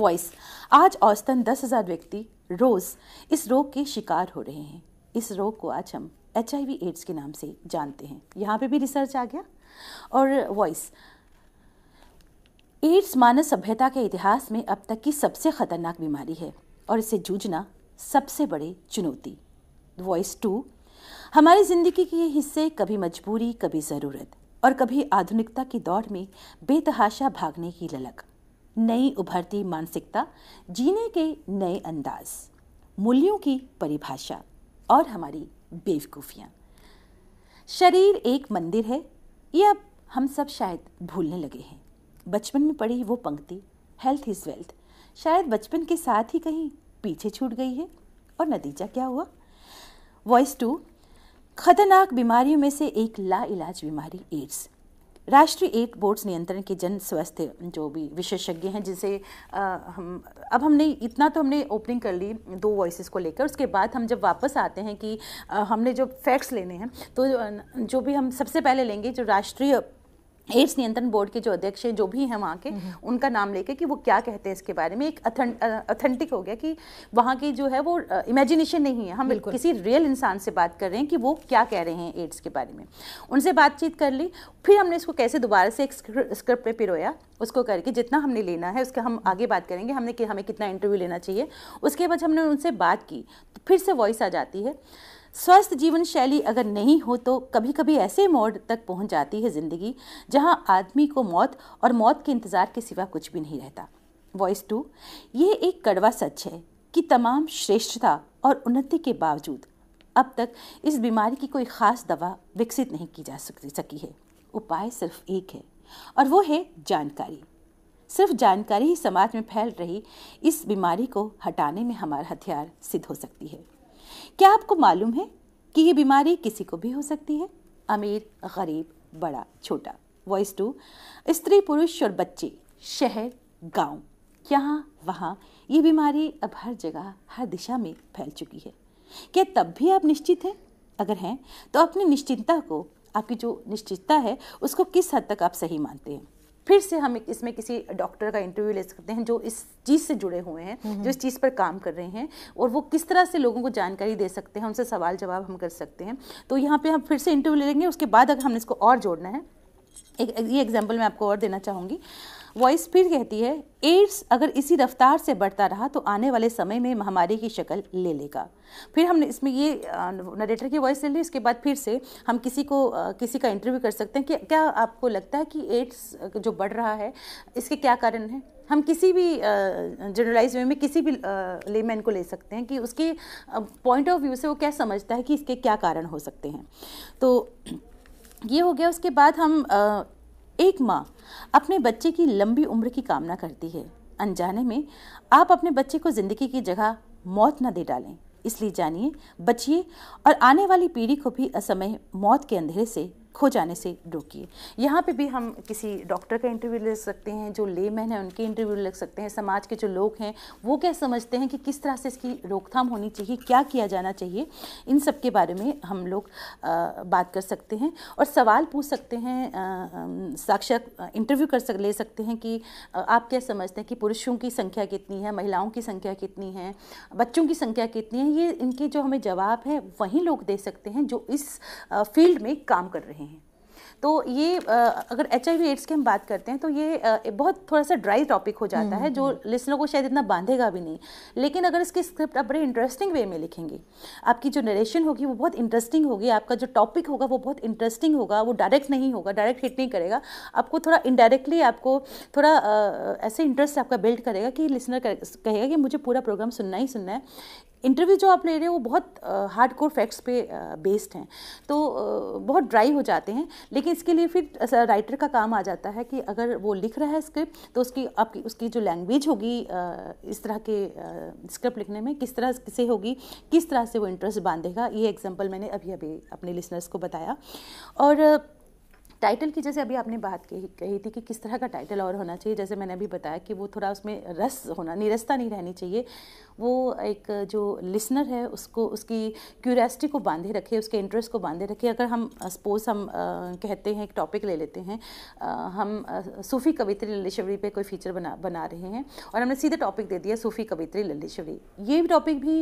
वॉइस आज औसतन दस हज़ार व्यक्ति रोज़ इस रोग के शिकार हो रहे हैं इस रोग को आज हम एच एड्स के नाम से जानते हैं यहाँ पे भी रिसर्च आ गया और वॉइस एड्स मानव सभ्यता के इतिहास में अब तक की सबसे खतरनाक बीमारी है और इसे जूझना सबसे बड़ी चुनौती वॉइस टू हमारी जिंदगी के ये हिस्से कभी मजबूरी कभी ज़रूरत और कभी आधुनिकता की दौड़ में बेतहाशा भागने की ललक नई उभरती मानसिकता जीने के नए अंदाज मूल्यों की परिभाषा और हमारी बेवकूफ़ियाँ शरीर एक मंदिर है ये अब हम सब शायद भूलने लगे हैं बचपन में पढ़ी वो पंक्ति हेल्थ इज़ वेल्थ शायद बचपन के साथ ही कहीं पीछे छूट गई है और नतीजा क्या हुआ वॉइस टू खतरनाक बीमारियों में से एक ला इलाज बीमारी एड्स राष्ट्रीय एड बोर्ड्स नियंत्रण के जन स्वास्थ्य जो भी विशेषज्ञ हैं जिसे हम अब हमने इतना तो हमने ओपनिंग कर ली दो वॉइसेस को लेकर उसके बाद हम जब वापस आते हैं कि आ, हमने जो फैक्ट्स लेने हैं तो जो भी हम सबसे पहले लेंगे जो राष्ट्रीय एड्स नियंत्रण बोर्ड के जो अध्यक्ष हैं जो भी हैं वहाँ के हम्म, हम्म। उनका नाम लेके कि वो क्या कहते हैं इसके बारे में एक अथेंटिक हो गया कि वहाँ की जो है वो इमेजिनेशन नहीं है हम किसी रियल इंसान से बात कर रहे हैं कि वो क्या कह रहे हैं एड्स के बारे में उनसे बातचीत कर ली फिर हमने इसको कैसे दोबारा से एक स्क्रिप्ट में पिरोया उसको करके जितना हमने लेना है उसका हम आगे बात करेंगे हमने कि हमें कितना इंटरव्यू लेना चाहिए उसके बाद हमने उनसे बात की तो फिर से वॉइस आ जाती है स्वस्थ जीवन शैली अगर नहीं हो तो कभी कभी ऐसे मोड तक पहुंच जाती है ज़िंदगी जहां आदमी को मौत और मौत के इंतज़ार के सिवा कुछ भी नहीं रहता वॉइस टू ये एक कड़वा सच है कि तमाम श्रेष्ठता और उन्नति के बावजूद अब तक इस बीमारी की कोई ख़ास दवा विकसित नहीं की जा सकी है उपाय सिर्फ एक है और वो है जानकारी सिर्फ जानकारी ही समाज में फैल रही इस बीमारी को हटाने में हमारा हथियार सिद्ध हो सकती है क्या आपको मालूम है कि ये बीमारी किसी को भी हो सकती है अमीर गरीब बड़ा छोटा वॉइस टू स्त्री पुरुष और बच्चे शहर गांव यहाँ वहाँ ये बीमारी अब हर जगह हर दिशा में फैल चुकी है क्या तब भी आप निश्चित हैं अगर हैं तो अपनी निश्चिंता को आपकी जो निश्चितता है उसको किस हद तक आप सही मानते हैं फिर से हम इसमें किसी डॉक्टर का इंटरव्यू ले सकते हैं जो इस चीज़ से जुड़े हुए हैं हम्म, जो हम्म। इस चीज़ पर काम कर रहे हैं और वो किस तरह से लोगों को जानकारी दे सकते हैं उनसे सवाल जवाब हम कर सकते हैं तो यहाँ पे हम फिर से इंटरव्यू ले लेंगे उसके बाद अगर हमने इसको और जोड़ना है एक ये एग्जाम्पल मैं आपको और देना चाहूँगी वॉइस फिर कहती है एड्स अगर इसी रफ्तार से बढ़ता रहा तो आने वाले समय में महामारी की शक्ल ले लेगा फिर हमने इसमें ये नरेटर की वॉइस ले ली इसके बाद फिर से हम किसी को किसी का इंटरव्यू कर सकते हैं कि क्या आपको लगता है कि एड्स जो बढ़ रहा है इसके क्या कारण हैं हम किसी भी जनरलाइज वे में किसी भी लेमैन को ले सकते हैं कि उसके पॉइंट ऑफ व्यू से वो क्या समझता है कि इसके क्या कारण हो सकते हैं तो ये हो गया उसके बाद हम एक माँ अपने बच्चे की लंबी उम्र की कामना करती है अनजाने में आप अपने बच्चे को ज़िंदगी की जगह मौत न दे डालें इसलिए जानिए बचिए और आने वाली पीढ़ी को भी असमय मौत के अंधेरे से खो जाने से रोकिए यहाँ पे भी हम किसी डॉक्टर का इंटरव्यू ले सकते हैं जो लेमैन है उनके इंटरव्यू ले सकते हैं समाज के जो लोग हैं वो क्या समझते हैं कि किस तरह से इसकी रोकथाम होनी चाहिए क्या किया जाना चाहिए इन सब के बारे में हम लोग आ, बात कर सकते हैं और सवाल पूछ सकते हैं साक्षात इंटरव्यू कर सक ले सकते हैं कि आ, आप क्या समझते हैं कि पुरुषों की संख्या कितनी है महिलाओं की संख्या कितनी है बच्चों की संख्या कितनी है ये इनके जो हमें जवाब है वहीं लोग दे सकते हैं जो इस फील्ड में काम कर रहे हैं तो ये अगर एच आई एड्स की हम बात करते हैं तो ये बहुत थोड़ा सा ड्राई टॉपिक हो जाता है हम्म, जो लिसनर हम्म। को शायद इतना बांधेगा भी नहीं लेकिन अगर इसकी स्क्रिप्ट आप बड़े इंटरेस्टिंग वे में लिखेंगे आपकी जो नरेशन होगी वो बहुत इंटरेस्टिंग होगी आपका जो टॉपिक होगा वो बहुत इंटरेस्टिंग होगा वो डायरेक्ट नहीं होगा डायरेक्ट हिट नहीं करेगा आपको थोड़ा इनडायरेक्टली आपको थोड़ा ऐसे इंटरेस्ट आपका बिल्ड करेगा कि लिसनर कहेगा कि मुझे पूरा प्रोग्राम सुनना ही सुनना है इंटरव्यू जो आप ले रहे हो वो बहुत हार्ड कोर फैक्ट्स पे बेस्ड हैं तो बहुत ड्राई हो जाते हैं लेकिन इसके लिए फिर राइटर का काम आ जाता है कि अगर वो लिख रहा है स्क्रिप्ट तो उसकी आपकी उसकी जो लैंग्वेज होगी इस तरह के स्क्रिप्ट लिखने में किस तरह से होगी किस तरह से वो इंटरेस्ट बांधेगा ये एग्जाम्पल मैंने अभी अभी अपने लिसनर्स को बताया और टाइटल की जैसे अभी आपने बात कही कही थी कि किस तरह का टाइटल और होना चाहिए जैसे मैंने अभी बताया कि वो थोड़ा उसमें रस होना निरस्ता नहीं रहनी चाहिए वो एक जो लिसनर है उसको उसकी क्यूरियासिटी को बांधे रखे उसके इंटरेस्ट को बांधे रखे अगर हम सपोज हम आ, कहते हैं एक टॉपिक ले लेते हैं आ, हम सूफ़ी कवित्री ललेश्वरी पे कोई फीचर बना बना रहे हैं और हमने सीधे टॉपिक दे दिया सूफ़ी कवित्री ललेश्वरी ये टॉपिक भी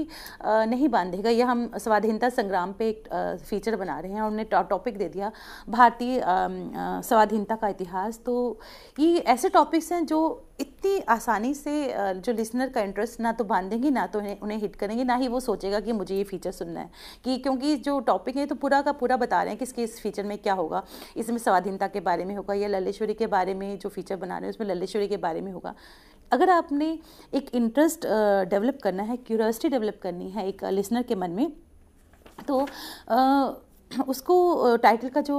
आ, नहीं बांधेगा या हम स्वाधीनता संग्राम पे एक फीचर बना रहे हैं और हमने टॉपिक दे दिया भारतीय Um, uh, स्वाधीनता का इतिहास तो ये ऐसे टॉपिक्स हैं जो इतनी आसानी से uh, जो लिसनर का इंटरेस्ट ना तो बांधेंगे ना तो उन्हें हिट करेंगे ना ही वो सोचेगा कि मुझे ये फीचर सुनना है कि क्योंकि जो टॉपिक है तो पूरा का पूरा बता रहे हैं कि इसके इस फीचर में क्या होगा इसमें स्वाधीनता के बारे में होगा या ललेश्वरी के बारे में जो फीचर बना रहे हैं उसमें ललेश्वरी के बारे में होगा अगर आपने एक इंटरेस्ट डेवलप uh, करना है क्यूरसिटी डेवलप करनी है एक लिसनर के मन में तो उसको टाइटल का जो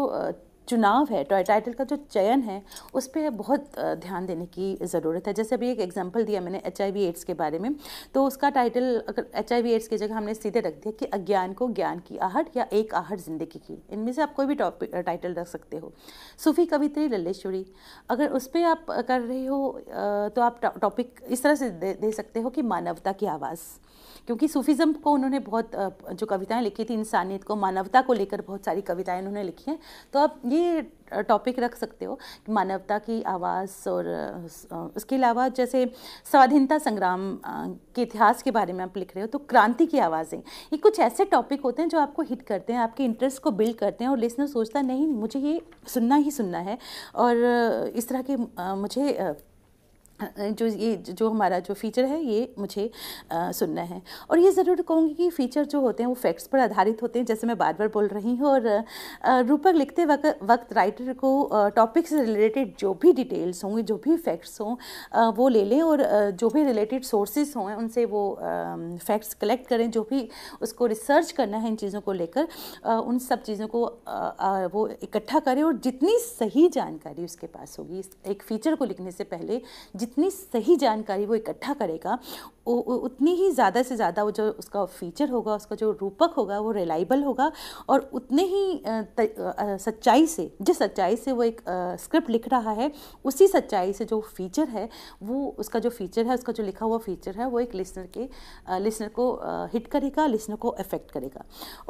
चुनाव है टाइटल का जो चयन है उस पर बहुत ध्यान देने की ज़रूरत है जैसे अभी एक एग्जांपल दिया मैंने एच आई एड्स के बारे में तो उसका टाइटल अगर एच आई एड्स की जगह हमने सीधे रख दिया कि अज्ञान को ज्ञान की आहट या एक आहट ज़िंदगी की इनमें से आप कोई भी टॉपिक टाइटल रख सकते हो सूफ़ी कवित्री लल्लेश्वरी अगर उस पर आप कर रहे हो तो आप टॉपिक इस तरह से दे, दे सकते हो कि मानवता की आवाज़ क्योंकि सूफिज़म को उन्होंने बहुत जो कविताएं लिखी थी इंसानियत को मानवता को लेकर बहुत सारी कविताएं उन्होंने लिखी हैं तो आप ये टॉपिक रख सकते हो कि मानवता की आवाज़ और उसके अलावा जैसे स्वाधीनता संग्राम के इतिहास के बारे में आप लिख रहे हो तो क्रांति की आवाज़ें ये कुछ ऐसे टॉपिक होते हैं जो आपको हिट करते हैं आपके इंटरेस्ट को बिल्ड करते हैं और लिसनर सोचता नहीं मुझे ये सुनना ही सुनना है और इस तरह के मुझे जो ये जो हमारा जो फीचर है ये मुझे आ, सुनना है और ये ज़रूर कहूँगी कि फ़ीचर जो होते हैं वो फैक्ट्स पर आधारित होते हैं जैसे मैं बार बार बोल रही हूँ और रूपक लिखते वक, वक्त राइटर को टॉपिक से रिलेटेड जो भी डिटेल्स होंगे जो भी फैक्ट्स हों वो ले लें और जो भी रिलेटेड सोर्सेज हों उनसे वो फैक्ट्स कलेक्ट करें जो भी उसको रिसर्च करना है इन चीज़ों को लेकर उन सब चीज़ों को वो इकट्ठा करें और जितनी सही जानकारी उसके पास होगी एक फ़ीचर को लिखने से पहले जित जितनी सही जानकारी वो इकट्ठा करेगा वो उतनी ही ज़्यादा से ज़्यादा वो जो उसका फीचर होगा उसका जो रूपक होगा वो रिलाइबल होगा और उतने ही सच्चाई से जिस सच्चाई से वो एक स्क्रिप्ट लिख रहा है उसी सच्चाई से जो फीचर है वो उसका जो फीचर है उसका जो लिखा हुआ फीचर है वो एक लिसनर के लिसनर को हिट करेगा लिसनर को अफेक्ट करेगा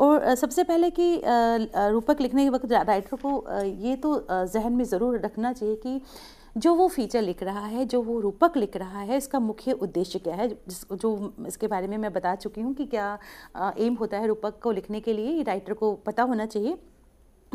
और सबसे पहले कि रूपक लिखने के वक्त राइटर को ये तो जहन में ज़रूर रखना चाहिए कि जो वो फीचर लिख रहा है जो वो रूपक लिख रहा है इसका मुख्य उद्देश्य क्या है जिस जो इसके बारे में मैं बता चुकी हूँ कि क्या एम होता है रूपक को लिखने के लिए राइटर को पता होना चाहिए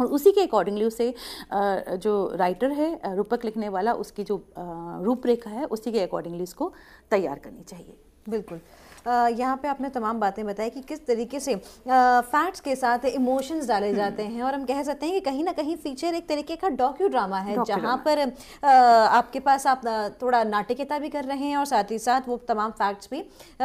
और उसी के अकॉर्डिंगली उसे जो राइटर है रूपक लिखने वाला उसकी जो रूपरेखा है उसी के अकॉर्डिंगली उसको तैयार करनी चाहिए बिल्कुल यहाँ पे आपने तमाम बातें बताई कि किस तरीके से फैक्ट्स के साथ इमोशंस डाले हम्म। जाते हैं और हम कह सकते हैं कि कहीं ना कहीं फीचर एक तरीके का डॉक्यू ड्रामा है जहाँ पर आपके पास आप थोड़ा नाटकीयता भी कर रहे हैं और साथ ही साथ वो तमाम फैक्ट्स भी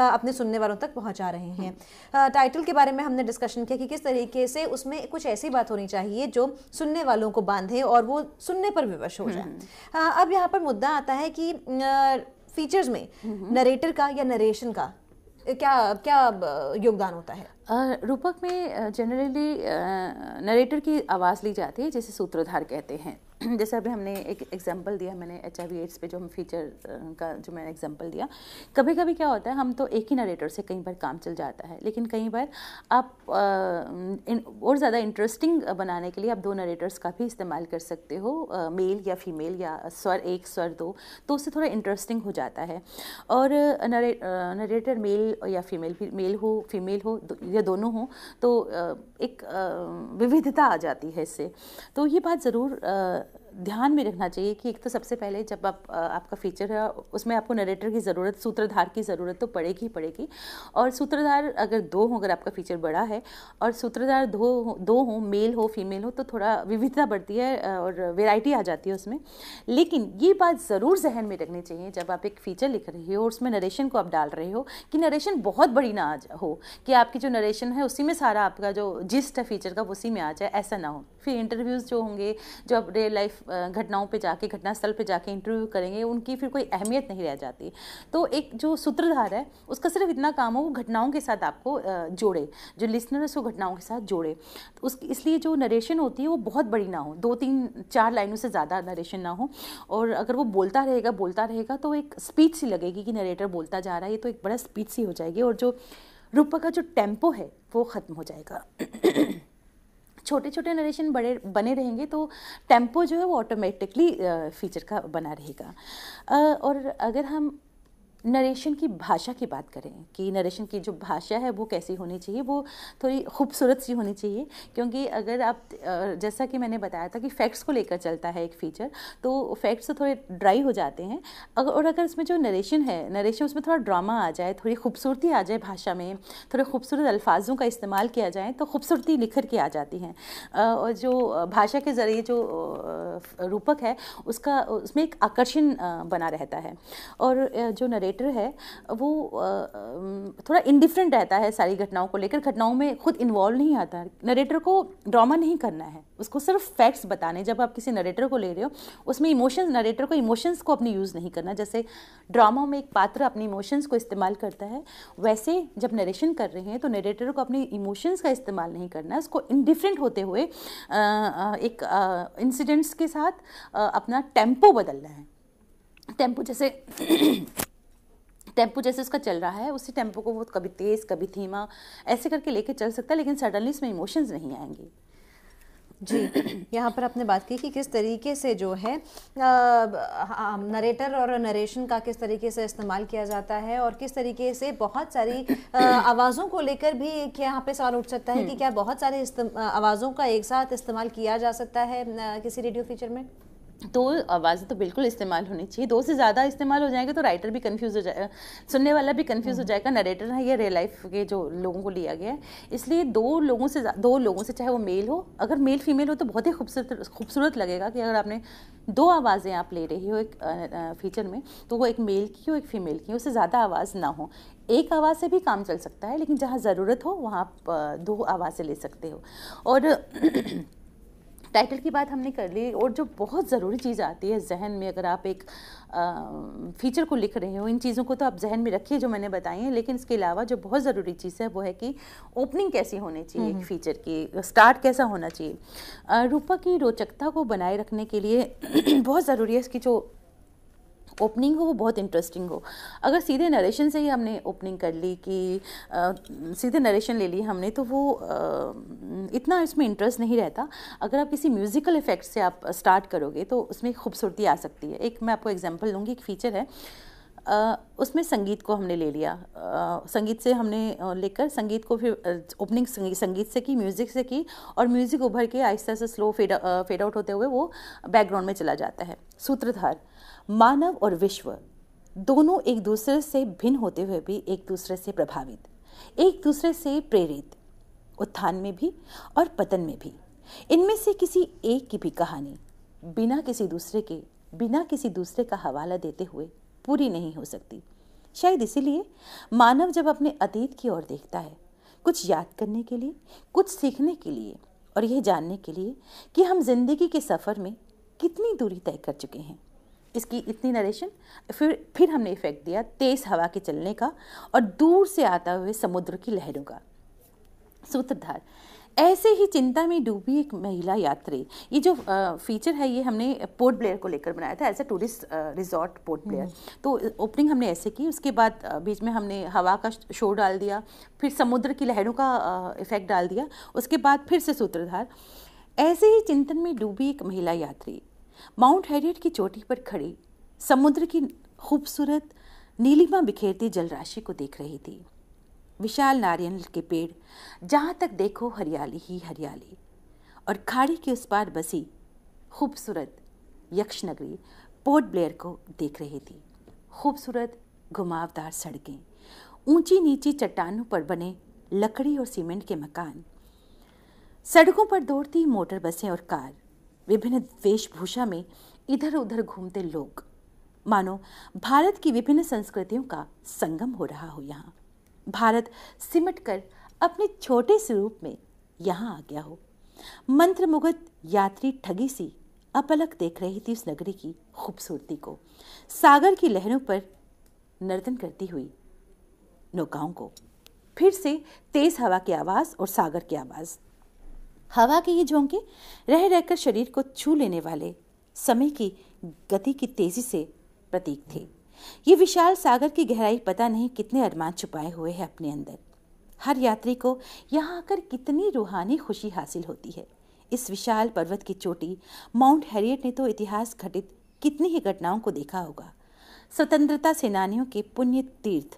अपने सुनने वालों तक पहुँचा रहे हैं टाइटल हम्म। के बारे में हमने डिस्कशन किया कि किस तरीके से उसमें कुछ ऐसी बात होनी चाहिए जो सुनने वालों को बांधे और वो सुनने पर विवश हो जाए हम्म। अब यहाँ पर मुद्दा आता है कि फीचर्स में नरेटर का या नरेशन का क्या क्या योगदान होता है रूपक में जनरली नरेटर की आवाज़ ली जाती है जिसे सूत्रधार कहते हैं जैसे अभी हमने एक एग्जांपल दिया मैंने एच आई एड्स पे जो हम फीचर का जो मैंने एग्जांपल दिया कभी कभी क्या होता है हम तो एक ही नरेटर से कई बार काम चल जाता है लेकिन कई बार आप आ, इन, और ज़्यादा इंटरेस्टिंग बनाने के लिए आप दो नरेटर्स का भी इस्तेमाल कर सकते हो आ, मेल या फीमेल या स्वर एक स्वर दो तो उससे थोड़ा इंटरेस्टिंग हो जाता है और नरे, नरेटर मेल या फीमेल मेल हो फीमेल हो या दोनों हो तो एक विविधता आ जाती है इससे तो ये बात ज़रूर ध्यान में रखना चाहिए कि एक तो सबसे पहले जब आप आपका फीचर है उसमें आपको नरेटर की ज़रूरत सूत्रधार की ज़रूरत तो पड़ेगी ही पड़ेगी और सूत्रधार अगर दो हों अगर आपका फीचर बड़ा है और सूत्रधार दो दो हों मेल हो फीमेल हो तो थोड़ा विविधता बढ़ती है और वेराइटी आ जाती है उसमें लेकिन ये बात ज़रूर जहन में रखनी चाहिए जब आप एक फ़ीचर लिख रहे हो और उसमें नरेशन को आप डाल रहे हो कि नरेशन बहुत बड़ी ना हो कि आपकी जो नरेशन है उसी में सारा आपका जो जिस्ट है फीचर का उसी में आ जाए ऐसा ना हो फिर इंटरव्यूज़ जो होंगे जो आप रियल लाइफ घटनाओं पे जाके घटनास्थल पे जाके इंटरव्यू करेंगे उनकी फिर कोई अहमियत नहीं रह जाती तो एक जो सूत्रधार है उसका सिर्फ इतना काम हो वो घटनाओं के साथ आपको जोड़े जो है को घटनाओं के साथ जोड़े तो उस इसलिए जो नरेशन होती है वो बहुत बड़ी ना हो दो तीन चार लाइनों से ज़्यादा नरेशन ना हो और अगर वो बोलता रहेगा बोलता रहेगा तो एक स्पीच सी लगेगी कि नरेटर बोलता जा रहा है ये तो एक बड़ा स्पीच सी हो जाएगी और जो रूपा का जो टेम्पो है वो ख़त्म हो जाएगा छोटे छोटे नरेशन बड़े बने रहेंगे तो टेम्पो जो है वो ऑटोमेटिकली फीचर का बना रहेगा और अगर हम नरेशन की भाषा की बात करें कि नरेशन की जो भाषा है वो कैसी होनी चाहिए वो थोड़ी खूबसूरत सी होनी चाहिए क्योंकि अगर आप जैसा कि मैंने बताया था कि फैक्ट्स को लेकर चलता है एक फीचर तो फैक्ट्स तो थोड़े ड्राई हो जाते हैं अगर और अगर इसमें जो नरेशन है नरेशन उसमें थोड़ा ड्रामा आ जाए थोड़ी खूबसूरती आ जाए भाषा में थोड़े खूबसूरत अल्फाजों का इस्तेमाल किया जाए तो खूबसूरती निखर के आ जाती है और जो भाषा के ज़रिए जो रूपक है उसका उसमें एक आकर्षण बना रहता है और जो नरेश राइटर है वो थोड़ा इनडिफरेंट रहता है सारी घटनाओं को लेकर घटनाओं में खुद इन्वॉल्व नहीं आता नरेटर को ड्रामा नहीं करना है उसको सिर्फ फैक्ट्स बताने जब आप किसी नरेटर को ले रहे हो उसमें इमोशंस नरेटर को इमोशंस को अपने यूज़ नहीं करना जैसे ड्रामा में एक पात्र अपने इमोशंस को इस्तेमाल करता है वैसे जब नरेशन कर रहे हैं तो नरेटर को अपने इमोशंस का इस्तेमाल नहीं करना उसको इनडिफरेंट होते हुए एक इंसिडेंट्स के साथ अपना टेम्पो बदलना है टेम्पो जैसे टेम्पो जैसे उसका चल रहा है उसी टेम्पो को वो कभी तेज़ कभी धीमा ऐसे करके लेके चल सकता है लेकिन सडनली इसमें इमोशंस नहीं आएंगे जी यहाँ पर आपने बात की कि किस तरीके से जो है नरेटर और नरेशन का किस तरीके से इस्तेमाल किया जाता है और किस तरीके से बहुत सारी आवाज़ों को लेकर भी एक यहाँ पे सवाल उठ सकता है कि हम्म। क्या बहुत सारे आवाज़ों का एक साथ इस्तेमाल किया जा सकता है किसी रेडियो फीचर में तो आवाज़ें तो बिल्कुल इस्तेमाल होनी चाहिए दो से ज़्यादा इस्तेमाल हो जाएंगे तो राइटर भी कंफ्यूज हो जाएगा सुनने वाला भी कंफ्यूज हो हम्म। जाएगा नरेटर है या रियल लाइफ के जो लोगों को लिया गया है इसलिए दो लोगों से दो लोगों से चाहे वो मेल हो अगर मेल फीमेल हो तो बहुत ही खूबसूरत खूबसूरत लगेगा कि अगर आपने दो आवाज़ें आप ले रही हो एक फीचर में तो वो एक मेल की हो एक फीमेल की उससे ज़्यादा आवाज़ ना हो एक आवाज़ से भी काम चल सकता है लेकिन जहाँ ज़रूरत हो वहाँ आप दो आवाज़ें ले सकते हो और टाइटल की बात हमने कर ली और जो बहुत ज़रूरी चीज़ आती है जहन में अगर आप एक आ, फीचर को लिख रहे हो इन चीज़ों को तो आप जहन में रखिए जो मैंने बताई हैं लेकिन इसके अलावा जो बहुत ज़रूरी चीज़ है वो है कि ओपनिंग कैसी होनी चाहिए हम्म, एक फीचर हम्म। की स्टार्ट कैसा होना चाहिए रूपा की रोचकता को बनाए रखने के लिए बहुत ज़रूरी है इसकी जो ओपनिंग हो वो बहुत इंटरेस्टिंग हो अगर सीधे नरेशन से ही हमने ओपनिंग कर ली कि आ, सीधे नरेशन ले ली हमने तो वो आ, इतना इसमें इंटरेस्ट नहीं रहता अगर आप किसी म्यूज़िकल इफ़ेक्ट से आप स्टार्ट करोगे तो उसमें खूबसूरती आ सकती है एक मैं आपको एग्जाम्पल दूँगी एक फ़ीचर है Uh, उसमें संगीत को हमने ले लिया uh, संगीत से हमने लेकर संगीत को फिर ओपनिंग uh, संगीत से की म्यूज़िक से की और म्यूज़िक उभर के आहिस्ता से स्लो फेड फेड आउट होते हुए वो बैकग्राउंड में चला जाता है सूत्रधार मानव और विश्व दोनों एक दूसरे से भिन्न होते हुए भी एक दूसरे से प्रभावित एक दूसरे से प्रेरित उत्थान में भी और पतन में भी इनमें से किसी एक की भी कहानी बिना किसी दूसरे के बिना किसी दूसरे का हवाला देते हुए पूरी नहीं हो सकती शायद इसीलिए मानव जब अपने अतीत की ओर देखता है कुछ याद करने के लिए कुछ सीखने के लिए और यह जानने के लिए कि हम जिंदगी के सफ़र में कितनी दूरी तय कर चुके हैं इसकी इतनी नरेशन फिर फिर हमने इफेक्ट दिया तेज़ हवा के चलने का और दूर से आता हुए समुद्र की लहरों का सूत्रधार ऐसे ही चिंता में डूबी एक महिला यात्री ये जो फीचर है ये हमने पोर्ट ब्लेयर को लेकर बनाया था as a tourist resort Port Blair तो ओपनिंग हमने ऐसे की उसके बाद बीच में हमने हवा का शो डाल दिया फिर समुद्र की लहरों का इफेक्ट डाल दिया उसके बाद फिर से सूत्रधार ऐसे ही चिंतन में डूबी एक महिला यात्री माउंट हैरियट की चोटी पर खड़ी समुद्र की खूबसूरत नीलिमा बिखेरती जलराशि को देख रही थी विशाल नारियल के पेड़ जहाँ तक देखो हरियाली ही हरियाली और खाड़ी के उस पार बसी खूबसूरत यक्षनगरी पोर्ट ब्लेयर को देख रही थी खूबसूरत घुमावदार सड़कें ऊंची नीची चट्टानों पर बने लकड़ी और सीमेंट के मकान सड़कों पर दौड़ती मोटर बसें और कार विभिन्न वेशभूषा में इधर उधर घूमते लोग मानो भारत की विभिन्न संस्कृतियों का संगम हो रहा हो यहाँ भारत सिमट कर अपने छोटे से रूप में यहाँ आ गया हो मंत्रमुग्ध यात्री ठगी सी अपलक देख रही थी उस नगरी की खूबसूरती को सागर की लहरों पर नर्तन करती हुई नौकाओं को फिर से तेज़ हवा की आवाज़ और सागर की आवाज़ हवा के ये झोंके रह रहकर शरीर को छू लेने वाले समय की गति की तेजी से प्रतीक थे ये विशाल सागर की गहराई पता नहीं कितने अरमान छुपाए हुए हैं अपने अंदर हर यात्री को यहाँ आकर कितनी रूहानी खुशी हासिल होती है इस विशाल पर्वत की चोटी माउंट हैरियट ने तो इतिहास घटित कितनी ही घटनाओं को देखा होगा स्वतंत्रता सेनानियों के पुण्य तीर्थ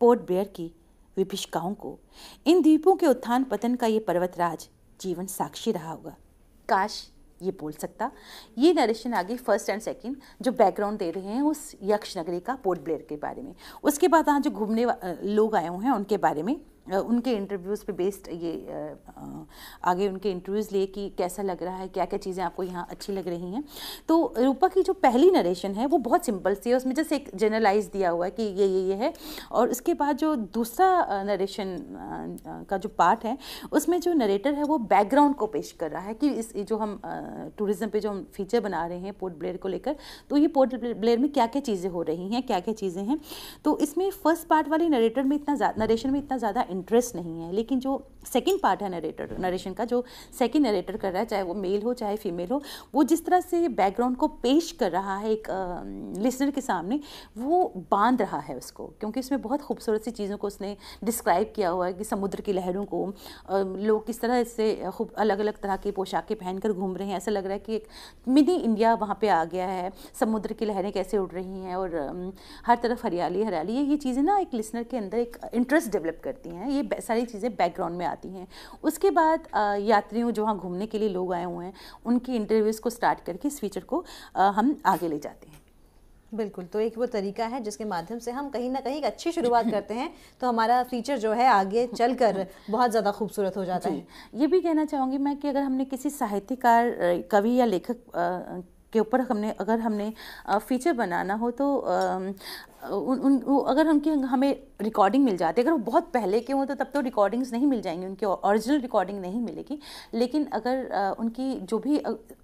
पोर्ट ब्लेयर की विभिषिकाओं को इन द्वीपों के उत्थान पतन का ये पर्वतराज जीवन साक्षी रहा होगा काश ये बोल सकता ये नरेशन आगे फर्स्ट एंड सेकंड जो बैकग्राउंड दे रहे हैं उस यक्ष नगरी का पोर्ट ब्लेयर के बारे में उसके बाद यहाँ जो घूमने लोग आए हुए हैं उनके बारे में उनके इंटरव्यूज़ पे बेस्ड ये आगे उनके इंटरव्यूज़ लिए कि कैसा लग रहा है क्या क्या चीज़ें आपको यहाँ अच्छी लग रही हैं तो रूपा की जो पहली नरेशन है वो बहुत सिंपल सी है उसमें जैसे एक जनरलाइज दिया हुआ है कि ये ये ये है और उसके बाद जो दूसरा नरेशन का जो पार्ट है उसमें जो नरेटर है वो बैकग्राउंड को पेश कर रहा है कि इस जो हम टूरिज़म पर जो हम फीचर बना रहे हैं पोर्ट ब्लेयर को लेकर तो ये पोर्ट ब्लेयर में क्या क्या चीज़ें हो रही हैं क्या क्या चीज़ें हैं तो इसमें फर्स्ट पार्ट वाले नरेटर में इतना नरेशन में इतना ज़्यादा इंटरेस्ट नहीं है लेकिन जो सेकेंड पार्ट है नरेटर नरेशन का जो सेकेंड नरेटर कर रहा है चाहे वो मेल हो चाहे फीमेल हो वो जिस तरह से बैकग्राउंड को पेश कर रहा है एक लिसनर के सामने वो बांध रहा है उसको क्योंकि उसमें बहुत खूबसूरत सी चीज़ों को उसने डिस्क्राइब किया हुआ है कि समुद्र की लहरों को लोग किस तरह से खूब अलग अलग तरह की पोशाकें पहनकर घूम रहे हैं ऐसा लग रहा है कि एक मिनी इंडिया वहाँ पर आ गया है समुद्र की लहरें कैसे उड़ रही हैं और हर तरफ हरियाली हरियाली ये चीज़ें ना एक लिसनर के अंदर एक इंटरेस्ट डेवलप करती हैं ये सारी चीज़ें बैकग्राउंड में आती आती हैं उसके बाद यात्रियों जो वहाँ घूमने के लिए लोग आए हुए हैं उनकी इंटरव्यूज़ को स्टार्ट करके इस फीचर को हम आगे ले जाते हैं बिल्कुल तो एक वो तरीका है जिसके माध्यम से हम कहीं ना कहीं एक अच्छी शुरुआत करते हैं तो हमारा फीचर जो है आगे चल कर बहुत ज़्यादा खूबसूरत हो जाता है ये भी कहना चाहूँगी मैं कि अगर हमने किसी साहित्यकार कवि या लेखक के ऊपर हमने अगर हमने फीचर बनाना हो तो उन, उन अगर उनकी हमें रिकॉर्डिंग मिल जाती है अगर वो बहुत पहले के हों तो तब तो रिकॉर्डिंग्स नहीं मिल जाएंगी उनकी ओरिजिनल रिकॉर्डिंग नहीं मिलेगी लेकिन अगर आ, उनकी जो भी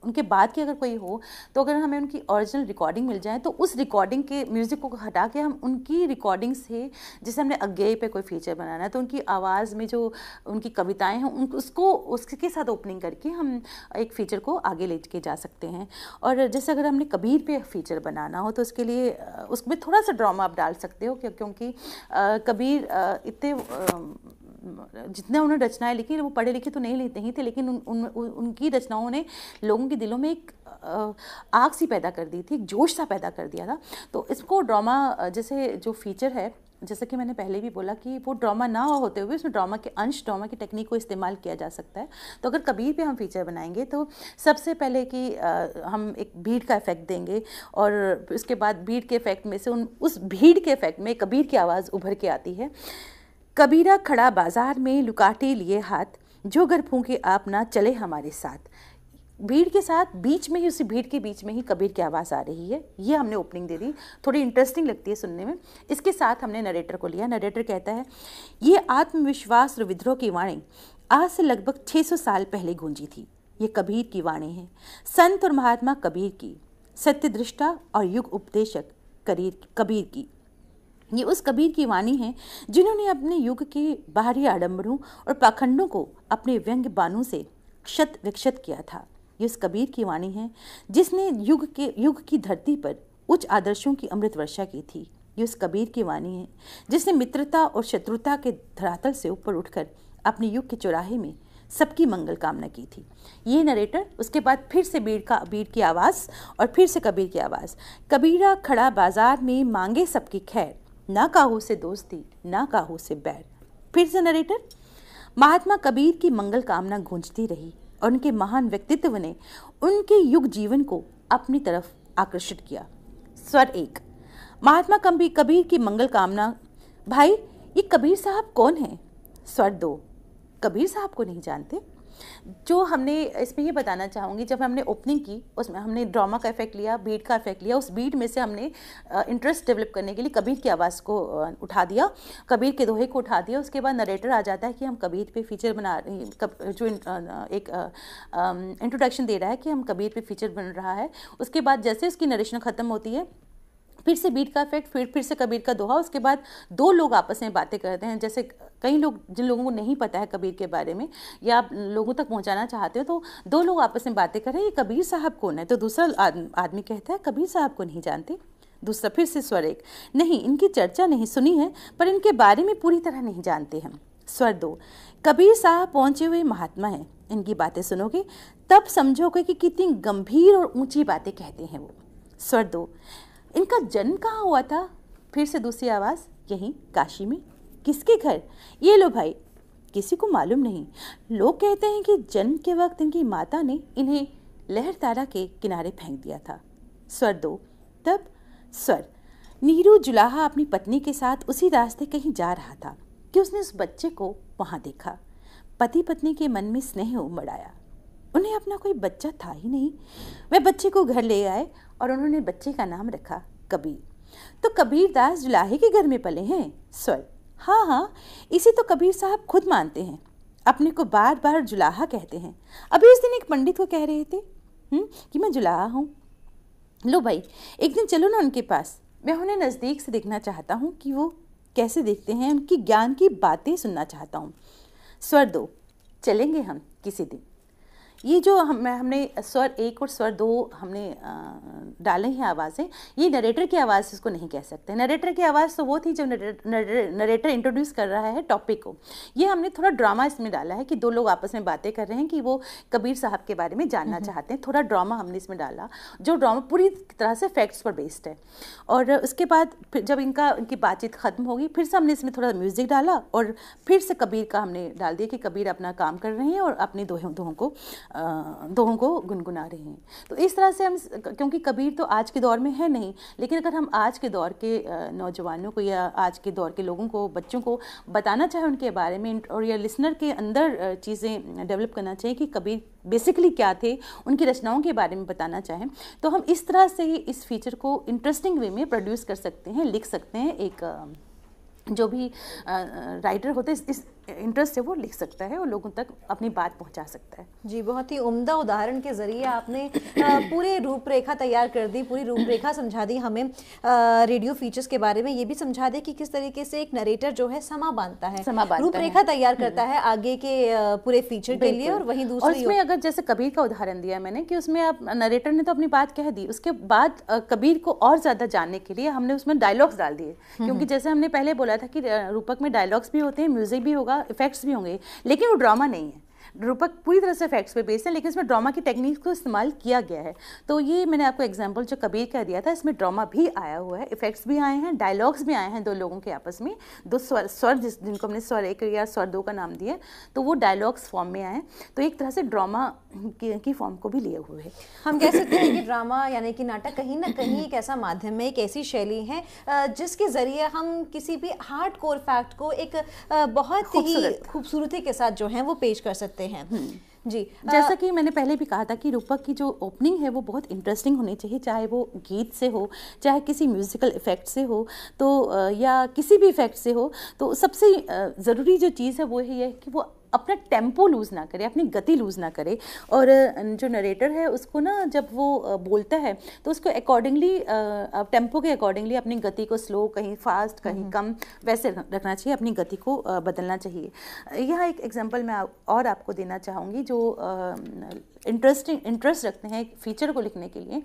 उनके बाद की अगर कोई हो तो अगर हमें उनकी ओरिजिनल रिकॉर्डिंग मिल जाए तो उस रिकॉर्डिंग के म्यूज़िक को हटा के हम उनकी रिकॉर्डिंग से जैसे हमने अज्ञे पे कोई फीचर बनाना है तो उनकी आवाज़ में जो उनकी कविताएँ हैं उन उसको उसके साथ ओपनिंग करके हम एक फ़ीचर को आगे ले के जा सकते हैं और जैसे अगर हमने कबीर पे फीचर बनाना हो तो उसके लिए उसमें थोड़ा सा ड्रामा आप डाल सकते हो क्योंकि कबीर इतने जितना उन्होंने रचनाएं लिखी वो पढ़े लिखे तो नहीं लेते ही थे लेकिन उन, उन, उन उनकी रचनाओं ने लोगों के दिलों में एक आग सी पैदा कर दी थी एक जोश सा पैदा कर दिया था तो इसको ड्रामा जैसे जो फीचर है जैसा कि मैंने पहले भी बोला कि वो ड्रामा ना होते हुए उसमें ड्रामा के अंश ड्रामा की टेक्निक को इस्तेमाल किया जा सकता है तो अगर कबीर पे हम फीचर बनाएंगे तो सबसे पहले कि हम एक भीड़ का इफेक्ट देंगे और उसके बाद भीड़ के इफेक्ट में से उन उस भीड़ के इफेक्ट में कबीर की आवाज़ उभर के आती है कबीरा खड़ा बाजार में लुकाटे लिए हाथ जो घर फूके आप ना चले हमारे साथ भीड़ के साथ बीच में ही उसी भीड़ के बीच में ही कबीर की आवाज़ आ रही है ये हमने ओपनिंग दे दी थोड़ी इंटरेस्टिंग लगती है सुनने में इसके साथ हमने नरेटर को लिया नरेटर कहता है ये आत्मविश्वास और विद्रोह की वाणी आज से लगभग 600 साल पहले गूंजी थी ये कबीर की वाणी है संत और महात्मा कबीर की सत्यदृष्टा और युग उपदेशक करीर कबीर की ये उस कबीर की वाणी है जिन्होंने अपने युग के बाहरी आडंबरों और पाखंडों को अपने व्यंग्य बानों से क्षत विक्षत किया था ये उस कबीर की वाणी है जिसने युग के युग की धरती पर उच्च आदर्शों की अमृत वर्षा की थी ये उस कबीर की वाणी है जिसने मित्रता और शत्रुता के धरातल से ऊपर उठकर अपने युग के चौराहे में सबकी मंगल कामना की थी ये नरेटर उसके बाद फिर से बीड़ का बीड़ की आवाज़ और फिर से कबीर की आवाज़ कबीरा खड़ा बाजार में मांगे सबकी खैर ना काहू से दोस्ती ना काहू से बैर फिर से नरेटर महात्मा कबीर की मंगल कामना गूंजती रही और उनके महान व्यक्तित्व ने उनके युग जीवन को अपनी तरफ आकर्षित किया स्वर एक महात्मा कंबी कबीर की मंगल कामना भाई ये कबीर साहब कौन है स्वर दो कबीर साहब को नहीं जानते जो हमने इसमें ये बताना चाहूँगी जब हमने ओपनिंग की उसमें हमने ड्रामा का इफेक्ट लिया बीट का इफेक्ट लिया उस बीट में से हमने इंटरेस्ट डेवलप करने के लिए कबीर की आवाज़ को उठा दिया कबीर के दोहे को उठा दिया उसके बाद नरेटर आ जाता है कि हम कबीर पे फीचर बना जो एक इंट्रोडक्शन दे रहा है कि हम कबीर पे फीचर बन रहा है उसके बाद जैसे उसकी नरेशन ख़त्म होती है फिर से बीट का इफेक्ट फिर फिर से कबीर का दोहा उसके बाद दो लोग आपस में बातें करते हैं जैसे कई लोग जिन लोगों को नहीं पता है कबीर के बारे में या आप लोगों तक पहुंचाना चाहते हो तो दो लोग आपस में बातें कर रहे हैं ये कबीर साहब कौन है तो दूसरा आदमी कहता है कबीर साहब को नहीं जानते दूसरा फिर से स्वर एक नहीं इनकी चर्चा नहीं सुनी है पर इनके बारे में पूरी तरह नहीं जानते हम स्वर दो कबीर साहब पहुंचे हुए महात्मा हैं इनकी बातें सुनोगे तब समझोगे कि कितनी गंभीर और ऊंची बातें कहते हैं वो स्वर दो इनका जन्म कहाँ हुआ था फिर से दूसरी आवाज़ यहीं काशी में किसके घर ये लो भाई किसी को मालूम नहीं लोग कहते हैं कि जन्म के वक्त इनकी माता ने इन्हें लहर तारा के किनारे फेंक दिया था स्वर दो तब स्वर नीरू जुलाहा अपनी पत्नी के साथ उसी रास्ते कहीं जा रहा था कि उसने उस बच्चे को वहाँ देखा पति पत्नी के मन में स्नेह उमड़ आया उन्हें अपना कोई बच्चा था ही नहीं वह बच्चे को घर ले आए और उन्होंने बच्चे का नाम रखा कबीर तो कबीर दास जुलाहे के घर में पले हैं सॉरी हाँ हाँ इसे तो कबीर साहब खुद मानते हैं अपने को बार बार जुलाहा कहते हैं अभी उस दिन एक पंडित को कह रहे थे हुँ? हम्म, कि मैं जुलाहा हूँ लो भाई एक दिन चलो ना उनके पास मैं उन्हें नज़दीक से देखना चाहता हूँ कि वो कैसे देखते हैं उनकी ज्ञान की बातें सुनना चाहता हूँ स्वर दो चलेंगे हम किसी दिन ये जो हम हमने स्वर एक और स्वर दो हमने डाले हैं आवाज़ें ये नरेटर की आवाज़ इसको नहीं कह सकते नरेटर की आवाज़ तो वो थी जो नरेटर इंट्रोड्यूस कर रहा है टॉपिक को ये हमने थोड़ा ड्रामा इसमें डाला है कि दो लोग आपस में बातें कर रहे हैं कि वो कबीर साहब के बारे में जानना चाहते हैं थोड़ा ड्रामा हमने इसमें डाला जो ड्रामा पूरी तरह से फैक्ट्स पर बेस्ड है और उसके बाद जब इनका इनकी बातचीत ख़त्म होगी फिर से हमने इसमें थोड़ा म्यूज़िक डाला और फिर से कबीर का हमने डाल दिया कि कबीर अपना काम कर रहे हैं और अपने दोहों दोहों को दोहों को गुनगुना रही हैं तो इस तरह से हम क्योंकि कबीर तो आज के दौर में है नहीं लेकिन अगर हम आज के दौर के नौजवानों को या आज के दौर के लोगों को बच्चों को बताना चाहें उनके बारे में और या लिसनर के अंदर चीज़ें डेवलप करना चाहिए कि कबीर बेसिकली क्या थे उनकी रचनाओं के बारे में बताना चाहें तो हम इस तरह से ही इस फीचर को इंटरेस्टिंग वे में प्रोड्यूस कर सकते हैं लिख सकते हैं एक जो भी राइटर होते हैं इस इंटरेस्ट है वो लिख सकता है और लोगों तक अपनी बात पहुंचा सकता है जी बहुत ही उम्दा उदाहरण के ज़रिए आपने पूरे रूपरेखा तैयार कर दी पूरी रूपरेखा समझा दी हमें रेडियो फीचर्स के बारे में ये भी समझा दी कि किस तरीके से एक नरेटर जो है समा बांधता है समा रूपरेखा तैयार हम्म। करता है आगे के पूरे फीचर के लिए और वही दूसरे उसमें अगर जैसे कबीर का उदाहरण दिया मैंने कि उसमें आप नरेटर ने तो अपनी बात कह दी उसके बाद कबीर को और ज़्यादा जानने के लिए हमने उसमें डायलॉग्स डाल दिए हम्म। क्योंकि जैसे हमने पहले बोला था कि रूपक में डायलॉग्स भी होते हैं म्यूजिक भी होगा होगा इफेक्ट्स भी होंगे लेकिन वो ड्रामा नहीं है रूपक पूरी तरह से फैक्ट्स पे बेस्ड है लेकिन इसमें ड्रामा की टेक्निक को इस्तेमाल किया गया है तो ये मैंने आपको एग्जाम्पल जो कबीर का दिया था इसमें ड्रामा भी आया हुआ है इफेक्ट्स भी आए हैं डायलॉग्स भी आए हैं दो लोगों के आपस में दो स्वर स्वर जिस जिनको हमने स्वर एक या स्वर दो का नाम दिया तो वो डायलॉग्स फॉर्म में आए तो एक तरह से ड्रामा की फॉर्म को भी लिए हुए है हम कह सकते हैं कि ड्रामा यानी कि नाटक कहीं ना कहीं एक ऐसा माध्यम है एक ऐसी शैली है जिसके ज़रिए हम किसी भी हार्ड कोर फैक्ट को एक बहुत ही खूबसूरती के साथ जो है वो पेश कर सकते हैं सकते हैं हम्म। जी जैसा कि मैंने पहले भी कहा था कि रूपक की जो ओपनिंग है वो बहुत इंटरेस्टिंग होनी चाहिए चाहे वो गीत से हो चाहे किसी म्यूज़िकल इफ़ेक्ट से हो तो या किसी भी इफ़ेक्ट से हो तो सबसे ज़रूरी जो चीज़ है वो है ये कि वो अपना टेम्पो लूज़ ना करे अपनी गति लूज़ ना करे और जो नरेटर है उसको ना जब वो बोलता है तो उसको अकॉर्डिंगली टेम्पो के अकॉर्डिंगली अपनी गति को स्लो कहीं फास्ट कहीं हम्म। कम वैसे रखना चाहिए अपनी गति को बदलना चाहिए यह एक एग्जाम्पल मैं और आपको देना चाहूँगी जो इंटरेस्टिंग इंटरेस्ट रखते हैं फीचर को लिखने के लिए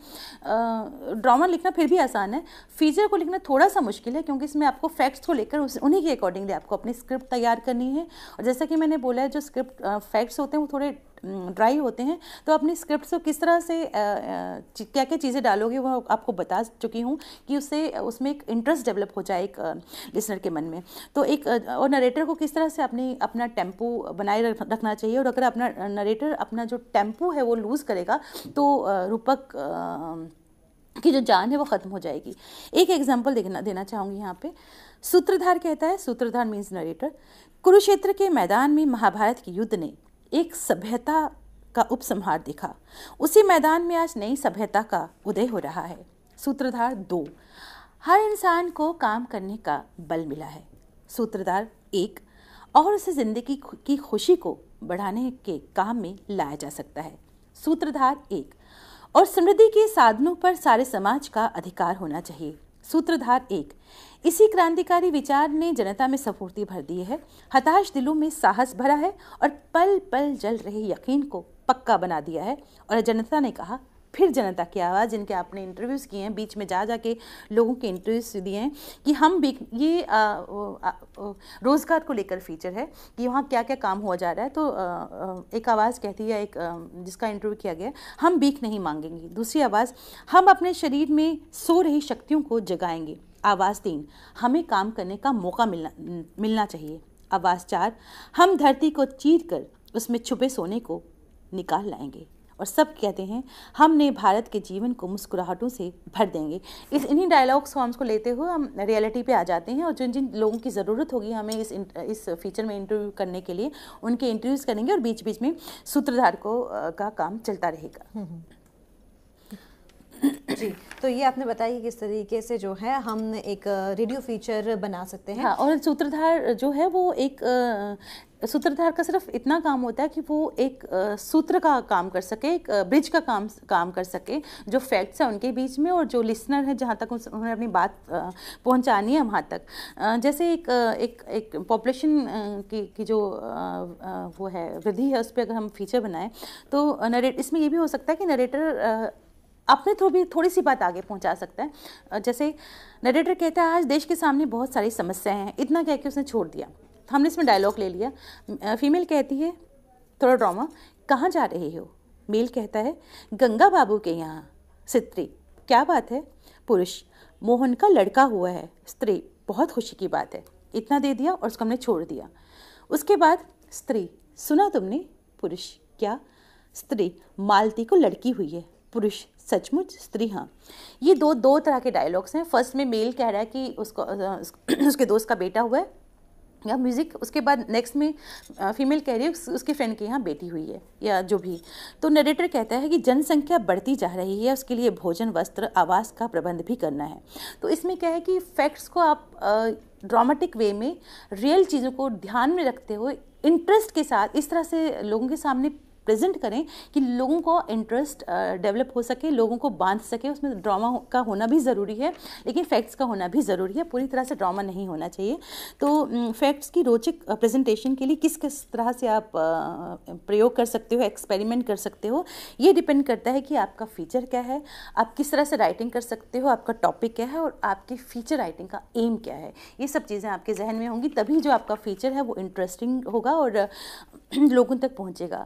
ड्रामा लिखना फिर भी आसान है फीचर को लिखना थोड़ा सा मुश्किल है क्योंकि इसमें आपको फैक्ट्स को लेकर उन्हीं के अकॉर्डिंगली आपको अपनी स्क्रिप्ट तैयार करनी है और जैसा कि मैंने बोला है जो स्क्रिप्ट फैक्ट्स होते हैं वो थोड़े ड्राई होते हैं तो अपनी स्क्रिप्ट को किस तरह से क्या क्या चीज़ें डालोगे वो आपको बता चुकी हूँ कि उससे उसमें एक इंटरेस्ट डेवलप हो जाए एक लिसनर के मन में तो एक और नरेटर को किस तरह से अपनी अपना टेम्पो बनाए रखना चाहिए और अगर अपना नरेटर अपना जो टेम्पो है वो लूज़ करेगा तो रूपक की जो जान है वो ख़त्म हो जाएगी एक एग्जाम्पल देखना देना चाहूँगी यहाँ पे सूत्रधार कहता है सूत्रधार मीन्स नरेटर कुरुक्षेत्र के मैदान में महाभारत के युद्ध ने एक सभ्यता का उपसंहार देखा उसी मैदान में आज नई सभ्यता का उदय हो रहा है सूत्रधार दो हर इंसान को काम करने का बल मिला है सूत्रधार एक और उसे ज़िंदगी की खुशी को बढ़ाने के काम में लाया जा सकता है सूत्रधार एक और समृद्धि के साधनों पर सारे समाज का अधिकार होना चाहिए सूत्रधार एक इसी क्रांतिकारी विचार ने जनता में सफूर्ति भर दी है हताश दिलों में साहस भरा है और पल पल जल रहे यकीन को पक्का बना दिया है और जनता ने कहा फिर जनता की आवाज़ जिनके आपने इंटरव्यूज़ किए हैं बीच में जा जा के लोगों के इंटरव्यूज़ दिए हैं कि हम भी ये रोज़गार को लेकर फीचर है कि वहाँ क्या क्या काम हुआ जा रहा है तो आ, आ, एक आवाज़ कहती है एक आ, जिसका इंटरव्यू किया गया हम भीख नहीं मांगेंगे दूसरी आवाज़ हम अपने शरीर में सो रही शक्तियों को जगाएंगे आवाज़ तीन हमें काम करने का मौका मिलना मिलना चाहिए आवाज़ चार हम धरती को चीर कर उसमें छुपे सोने को निकाल लाएंगे और सब कहते हैं हमने भारत के जीवन को मुस्कुराहटों से भर देंगे इस इन्हीं डायलॉग्स फॉर्म्स को लेते हुए हम रियलिटी पे आ जाते हैं और जिन जिन लोगों की ज़रूरत होगी हमें इस इस फीचर में इंटरव्यू करने के लिए उनके इंटरव्यूज़ करेंगे और बीच बीच में सूत्रधार को का काम चलता रहेगा हम्म, हम्म। जी तो ये आपने बताया कि किस तरीके से जो है हम एक रेडियो फीचर बना सकते हैं हाँ, और सूत्रधार जो है वो एक सूत्रधार का सिर्फ इतना काम होता है कि वो एक सूत्र का काम कर सके एक ब्रिज का काम काम कर सके जो फैक्ट्स हैं उनके बीच में और जो लिसनर है जहाँ तक उन्हें अपनी बात पहुँचानी है वहाँ तक जैसे एक एक एक पॉपुलेशन की की जो वो है वृद्धि है उस पर अगर हम फीचर बनाएं तो नरेट इसमें ये भी हो सकता है कि नरेटर अपने थ्रू भी थोड़ी सी बात आगे पहुंचा सकता है जैसे नरेटर कहता है आज देश के सामने बहुत सारी समस्याएं हैं इतना कह के उसने छोड़ दिया हमने इसमें डायलॉग ले लिया फीमेल कहती है थोड़ा ड्रामा कहाँ जा रहे हो मेल कहता है गंगा बाबू के यहाँ स्त्री क्या बात है पुरुष मोहन का लड़का हुआ है स्त्री बहुत खुशी की बात है इतना दे दिया और उसको हमने छोड़ दिया उसके बाद स्त्री सुना तुमने पुरुष क्या स्त्री मालती को लड़की हुई है पुरुष सचमुच स्त्री हाँ ये दो दो तरह के डायलॉग्स हैं फर्स्ट में मेल कह रहा है कि उसको उसके दोस्त का बेटा हुआ है या म्यूज़िक उसके बाद नेक्स्ट में फीमेल कह रही है उस, उसके फ्रेंड के यहाँ बेटी हुई है या जो भी तो नरेटर कहता है कि जनसंख्या बढ़ती जा रही है उसके लिए भोजन वस्त्र आवास का प्रबंध भी करना है तो इसमें क्या है कि फैक्ट्स को आप ड्रामेटिक वे में रियल चीज़ों को ध्यान में रखते हुए इंटरेस्ट के साथ इस तरह से लोगों के सामने प्रेजेंट करें कि लोगों को इंटरेस्ट डेवलप uh, हो सके लोगों को बांध सके उसमें ड्रामा का होना भी ज़रूरी है लेकिन फैक्ट्स का होना भी ज़रूरी है पूरी तरह से ड्रामा नहीं होना चाहिए तो फैक्ट्स mm, की रोचक प्रेजेंटेशन uh, के लिए किस किस तरह से आप uh, प्रयोग कर सकते हो एक्सपेरिमेंट कर सकते हो ये डिपेंड करता है कि आपका फीचर क्या है आप किस तरह से राइटिंग कर सकते हो आपका टॉपिक क्या है और आपकी फीचर राइटिंग का एम क्या है ये सब चीज़ें आपके जहन में होंगी तभी जो आपका फीचर है वो इंटरेस्टिंग होगा और लोगों तक पहुँचेगा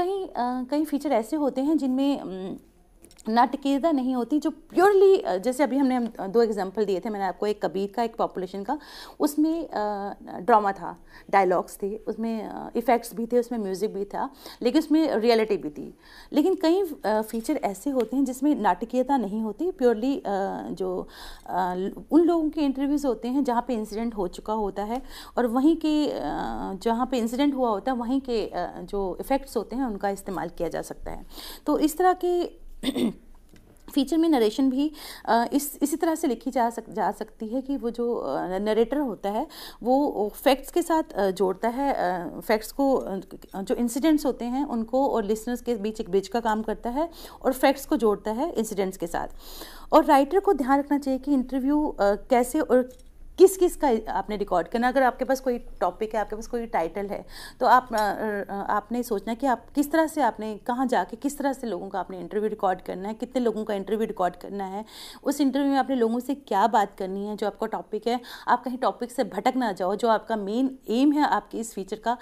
कई कई फीचर ऐसे होते हैं जिनमें नाटकीयता नहीं होती जो प्योरली जैसे अभी हमने दो एग्जांपल दिए थे मैंने आपको एक कबीर का एक पॉपुलेशन का उसमें ड्रामा था डायलॉग्स थे उसमें इफ़ेक्ट्स भी थे उसमें म्यूज़िक भी था लेकिन उसमें रियलिटी भी थी लेकिन कई फीचर ऐसे होते हैं जिसमें नाटकीयता नहीं होती प्योरली जो उन लोगों के इंटरव्यूज़ होते हैं जहाँ पर इंसिडेंट हो चुका होता है और वहीं के जहाँ पर इंसिडेंट हुआ होता है वहीं के जो इफ़ेक्ट्स होते हैं उनका इस्तेमाल किया जा सकता है तो इस तरह के फीचर में नरेशन भी इस इसी तरह से लिखी जा सक जा सकती है कि वो जो नरेटर होता है वो फैक्ट्स के साथ जोड़ता है फैक्ट्स को जो इंसिडेंट्स होते हैं उनको और लिसनर्स के बीच एक ब्रिज का काम करता है और फैक्ट्स को जोड़ता है इंसिडेंट्स के साथ और राइटर को ध्यान रखना चाहिए कि इंटरव्यू कैसे और किस किस का आपने रिकॉर्ड करना अगर आपके पास कोई टॉपिक है आपके पास कोई टाइटल है तो आप आपने सोचना कि आप किस तरह से आपने कहाँ जाके किस तरह से लोगों का आपने इंटरव्यू रिकॉर्ड करना है कितने लोगों का इंटरव्यू रिकॉर्ड करना है उस इंटरव्यू में आपने लोगों से क्या बात करनी है जो आपका टॉपिक है आप कहीं टॉपिक से भटक ना जाओ जो आपका मेन एम है आपके इस फीचर का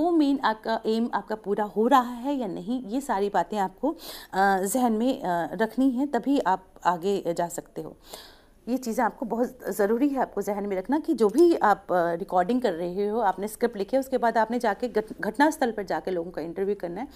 वो मेन आपका एम आपका पूरा हो रहा है या नहीं ये सारी बातें आपको जहन में रखनी है तभी आप आगे जा सकते हो ये चीज़ें आपको बहुत ज़रूरी है आपको जहन में रखना कि जो भी आप रिकॉर्डिंग कर रहे हो आपने स्क्रिप्ट लिखे उसके बाद आपने जाके घटना स्थल पर जाके लोगों का इंटरव्यू करना है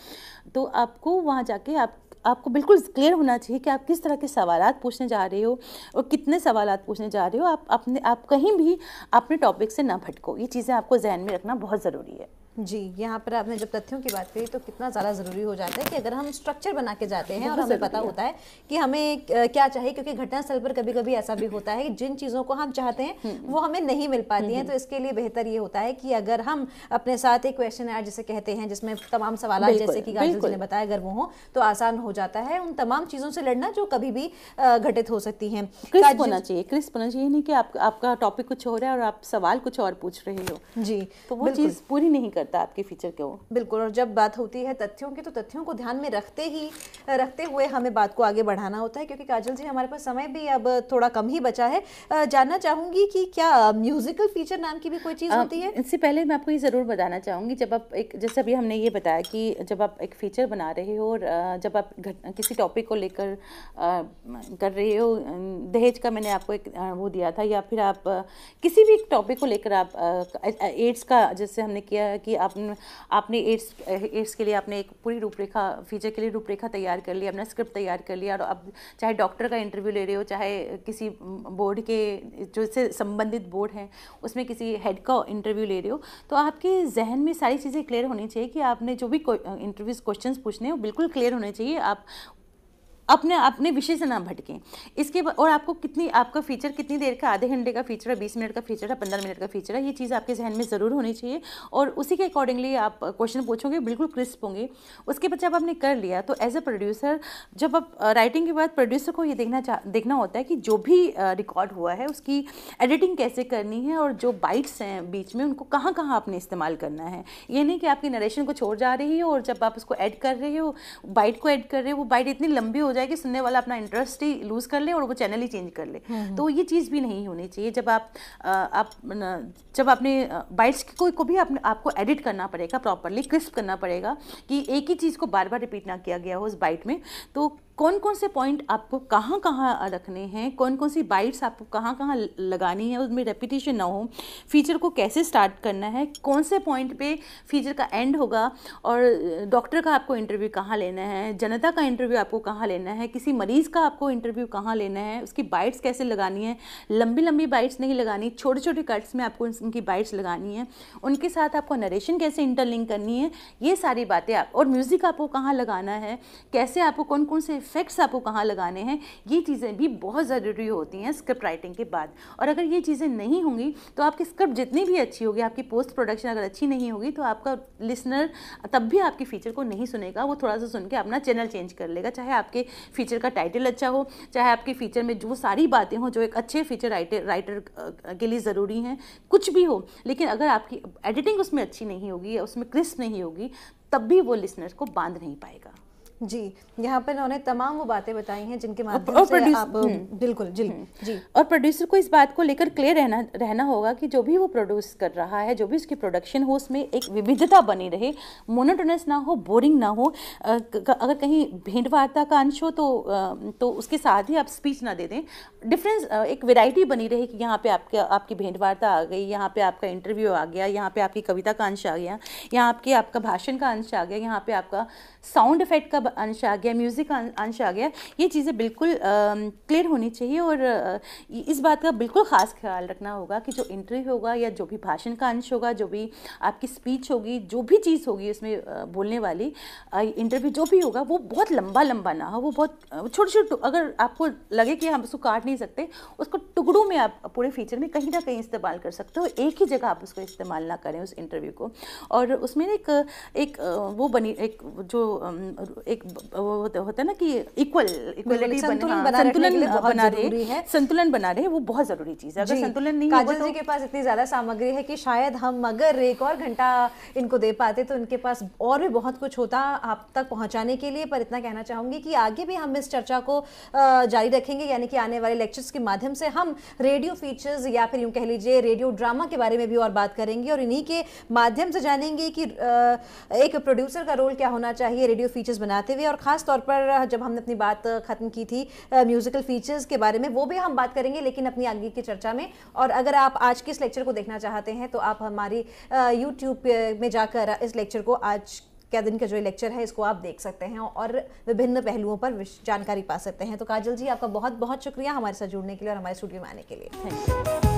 तो आपको वहाँ जाके आप आपको बिल्कुल क्लियर होना चाहिए कि आप किस तरह के सवाल पूछने जा रहे हो और कितने सवाल पूछने जा रहे हो आप अपने आप कहीं भी अपने टॉपिक से ना भटको ये चीज़ें आपको जहन में रखना बहुत ज़रूरी है जी यहाँ पर आपने जब तथ्यों की बात करी तो कितना ज़्यादा ज़रूरी हो जाता है कि अगर हम स्ट्रक्चर बना के जाते हैं और हमें पता होता है कि हमें क्या चाहिए क्योंकि घटनास्थल पर कभी कभी ऐसा भी होता है कि जिन चीज़ों को हम चाहते हैं हम्म, हम्म। वो हमें नहीं मिल पाती हैं हम्म, तो इसके लिए बेहतर ये होता है कि अगर हम अपने साथ एक क्वेश्चन आर जिसे कहते हैं जिसमें तमाम सवाल जैसे कि जी ने बताया अगर वो हो तो आसान हो जाता है उन तमाम चीज़ों से लड़ना जो कभी भी घटित हो सकती हैं क्रिस्प होना चाहिए क्रिस्प होना चाहिए नहीं कि आपका टॉपिक कुछ हो रहा है और आप सवाल कुछ और पूछ रहे हो जी तो वो चीज़ पूरी नहीं कर करता आपके फीचर के वो बिल्कुल और जब बात होती है तथ्यों की तो तथ्यों को ध्यान में रखते ही रखते हुए हमें बात को आगे बढ़ाना होता है क्योंकि काजल जी हमारे पास समय भी अब थोड़ा कम ही बचा है जानना चाहूंगी कि क्या म्यूजिकल फीचर नाम की भी कोई चीज़ होती है इससे पहले मैं आपको ये ज़रूर बताना चाहूंगी जब आप एक जैसे अभी हमने ये बताया कि जब आप एक फीचर बना रहे हो और जब आप किसी टॉपिक को लेकर कर रहे हो दहेज का मैंने आपको एक वो दिया था या फिर आप किसी भी टॉपिक को लेकर आप एड्स का जैसे हमने किया कि आप आपने एड्स एड्स के लिए आपने एक पूरी रूपरेखा फीचर के लिए रूपरेखा तैयार कर ली अपना स्क्रिप्ट तैयार कर लिया और अब चाहे डॉक्टर का इंटरव्यू ले रहे हो चाहे किसी बोर्ड के जो इससे संबंधित बोर्ड हैं उसमें किसी हेड का इंटरव्यू ले रहे हो तो आपके जहन में सारी चीज़ें क्लियर होनी चाहिए कि आपने जो भी इंटरव्यूज क्वेश्चन पूछने हैं बिल्कुल क्लियर होने चाहिए आप अपने अपने विषय से ना भटकें इसके और आपको कितनी आपका फीचर कितनी देर का आधे घंटे का फीचर है बीस मिनट का फीचर है पंद्रह मिनट का फीचर है ये चीज़ आपके जहन में ज़रूर होनी चाहिए और उसी के अकॉर्डिंगली आप क्वेश्चन पूछोगे बिल्कुल क्रिस्प होंगे उसके बाद जब आपने कर लिया तो एज अ प्रोड्यूसर जब आप राइटिंग के बाद प्रोड्यूसर को ये देखना चाह देखना होता है कि जो भी रिकॉर्ड हुआ है उसकी एडिटिंग कैसे करनी है और जो बाइट्स हैं बीच में उनको कहाँ कहाँ आपने इस्तेमाल करना है ये नहीं कि आपकी नरेशन को छोड़ जा रही हो और जब आप उसको ऐड कर रहे हो बाइट को ऐड कर रहे हो वो बाइट इतनी लंबी हो जाए कि सुनने वाला अपना इंटरेस्ट ही लूज कर ले और वो चैनल ही चेंज कर ले हम्म, हम्म। तो ये चीज़ भी नहीं होनी चाहिए जब आप आप जब आपने बाइट्स को, को भी आपने आपको एडिट करना पड़ेगा प्रॉपरली क्रिस्प करना पड़ेगा कि एक ही चीज़ को बार बार रिपीट ना किया गया हो उस बाइट में तो कौन कौन से पॉइंट आपको कहाँ कहाँ रखने हैं कौन कौन सी बाइट्स आपको कहाँ कहाँ लगानी है उसमें रेपिटेशन ना हो फीचर को कैसे स्टार्ट करना है कौन से पॉइंट पे फीचर का एंड होगा और डॉक्टर का आपको इंटरव्यू कहाँ लेना है जनता का इंटरव्यू आपको कहाँ लेना है किसी मरीज़ का आपको इंटरव्यू कहाँ लेना है उसकी बाइट्स कैसे लगानी है लंबी लंबी बाइट्स नहीं लगानी छोटे छोटे कट्स में आपको उनकी बाइट्स लगानी है उनके साथ आपको नरेशन कैसे इंटरलिंक करनी है ये सारी बातें आप और म्यूज़िक आपको कहाँ लगाना है कैसे आपको कौन कौन से इफ़ेक्ट्स आपको कहाँ लगाने हैं ये चीज़ें भी बहुत ज़रूरी होती हैं स्क्रिप्ट राइटिंग के बाद और अगर ये चीज़ें नहीं होंगी तो आपकी स्क्रिप्ट जितनी भी अच्छी होगी आपकी पोस्ट प्रोडक्शन अगर अच्छी नहीं होगी तो आपका लिसनर तब भी आपकी फ़ीचर को नहीं सुनेगा वो थोड़ा सा सुन के अपना चैनल चेंज कर लेगा चाहे आपके फीचर का टाइटल अच्छा हो चाहे आपके फीचर में जो सारी बातें हों जो एक अच्छे फीचर राइटर राइटर के लिए ज़रूरी हैं कुछ भी हो लेकिन अगर आपकी एडिटिंग उसमें अच्छी नहीं होगी या उसमें क्रिस्प नहीं होगी तब भी वो लिसनर को बांध नहीं पाएगा जी यहाँ पर उन्होंने तमाम वो बातें बताई हैं जिनके माध्यम आप हम्म, बिल्कुल जी हम्म। जी और प्रोड्यूसर को इस बात को लेकर क्लियर रहना रहना होगा कि जो भी वो प्रोड्यूस कर रहा है जो भी उसकी प्रोडक्शन हो उसमें एक विविधता बनी रहे मोनोटोनस ना हो बोरिंग ना हो अगर कहीं भेंट वार्ता का अंश हो तो तो उसके साथ ही आप स्पीच ना दे दें डिफरेंस एक वेराइटी बनी रहे कि यहाँ पे आपके आपकी भेंट वार्ता आ गई यहाँ पे आपका इंटरव्यू आ गया यहाँ पे आपकी कविता का अंश आ गया यहाँ आपके आपका भाषण का अंश आ गया यहाँ पे आपका साउंड इफेक्ट का अंश आ गया म्यूज़िक का अं- अंश आ गया ये चीज़ें बिल्कुल क्लियर होनी चाहिए और इस बात का बिल्कुल ख़ास ख्याल रखना होगा कि जो इंट्री होगा या जो भी भाषण का अंश होगा जो भी आपकी स्पीच होगी जो भी चीज़ होगी उसमें बोलने वाली इंटरव्यू जो भी होगा वो बहुत लंबा लंबा ना हो वो बहुत छोटे छोटे अगर आपको लगे कि हम उसको काट नहीं सकते उसको टुकड़ों में आप पूरे फीचर में कहीं ना कहीं इस्तेमाल कर सकते हो एक ही जगह आप उसको इस्तेमाल ना करें उस इंटरव्यू को और उसमें एक एक वो बनी एक जो एक वो होता है ना कि इक्वल इक्वलिटी संतुलन हाँ, बना संतुलन बना रहे हैं संतुलन बना रहे हैं वो बहुत जरूरी चीज़ है अगर संतुलन नहीं काजल जी तो- के पास इतनी ज़्यादा सामग्री है कि शायद हम अगर एक और घंटा इनको दे पाते तो इनके पास और भी बहुत कुछ होता आप तक पहुंचाने के लिए पर इतना कहना चाहूंगी कि आगे भी हम इस चर्चा को जारी रखेंगे यानी कि आने वाले लेक्चर्स के माध्यम से हम रेडियो फीचर्स या फिर यूँ कह लीजिए रेडियो ड्रामा के बारे में भी और बात करेंगे और इन्हीं के माध्यम से जानेंगे कि एक प्रोड्यूसर का रोल क्या होना चाहिए ये रेडियो फीचर्स बनाते हुए और ख़ास तौर पर जब हमने अपनी बात ख़त्म की थी म्यूज़िकल फीचर्स के बारे में वो भी हम बात करेंगे लेकिन अपनी आगे की चर्चा में और अगर आप आज के इस लेक्चर को देखना चाहते हैं तो आप हमारी यूट्यूब में जाकर इस लेक्चर को आज क्या दिन का जो लेक्चर है इसको आप देख सकते हैं और विभिन्न पहलुओं पर जानकारी पा सकते हैं तो काजल जी आपका बहुत बहुत शुक्रिया हमारे साथ जुड़ने के लिए और हमारे स्टूडियो में आने के लिए थैंक यू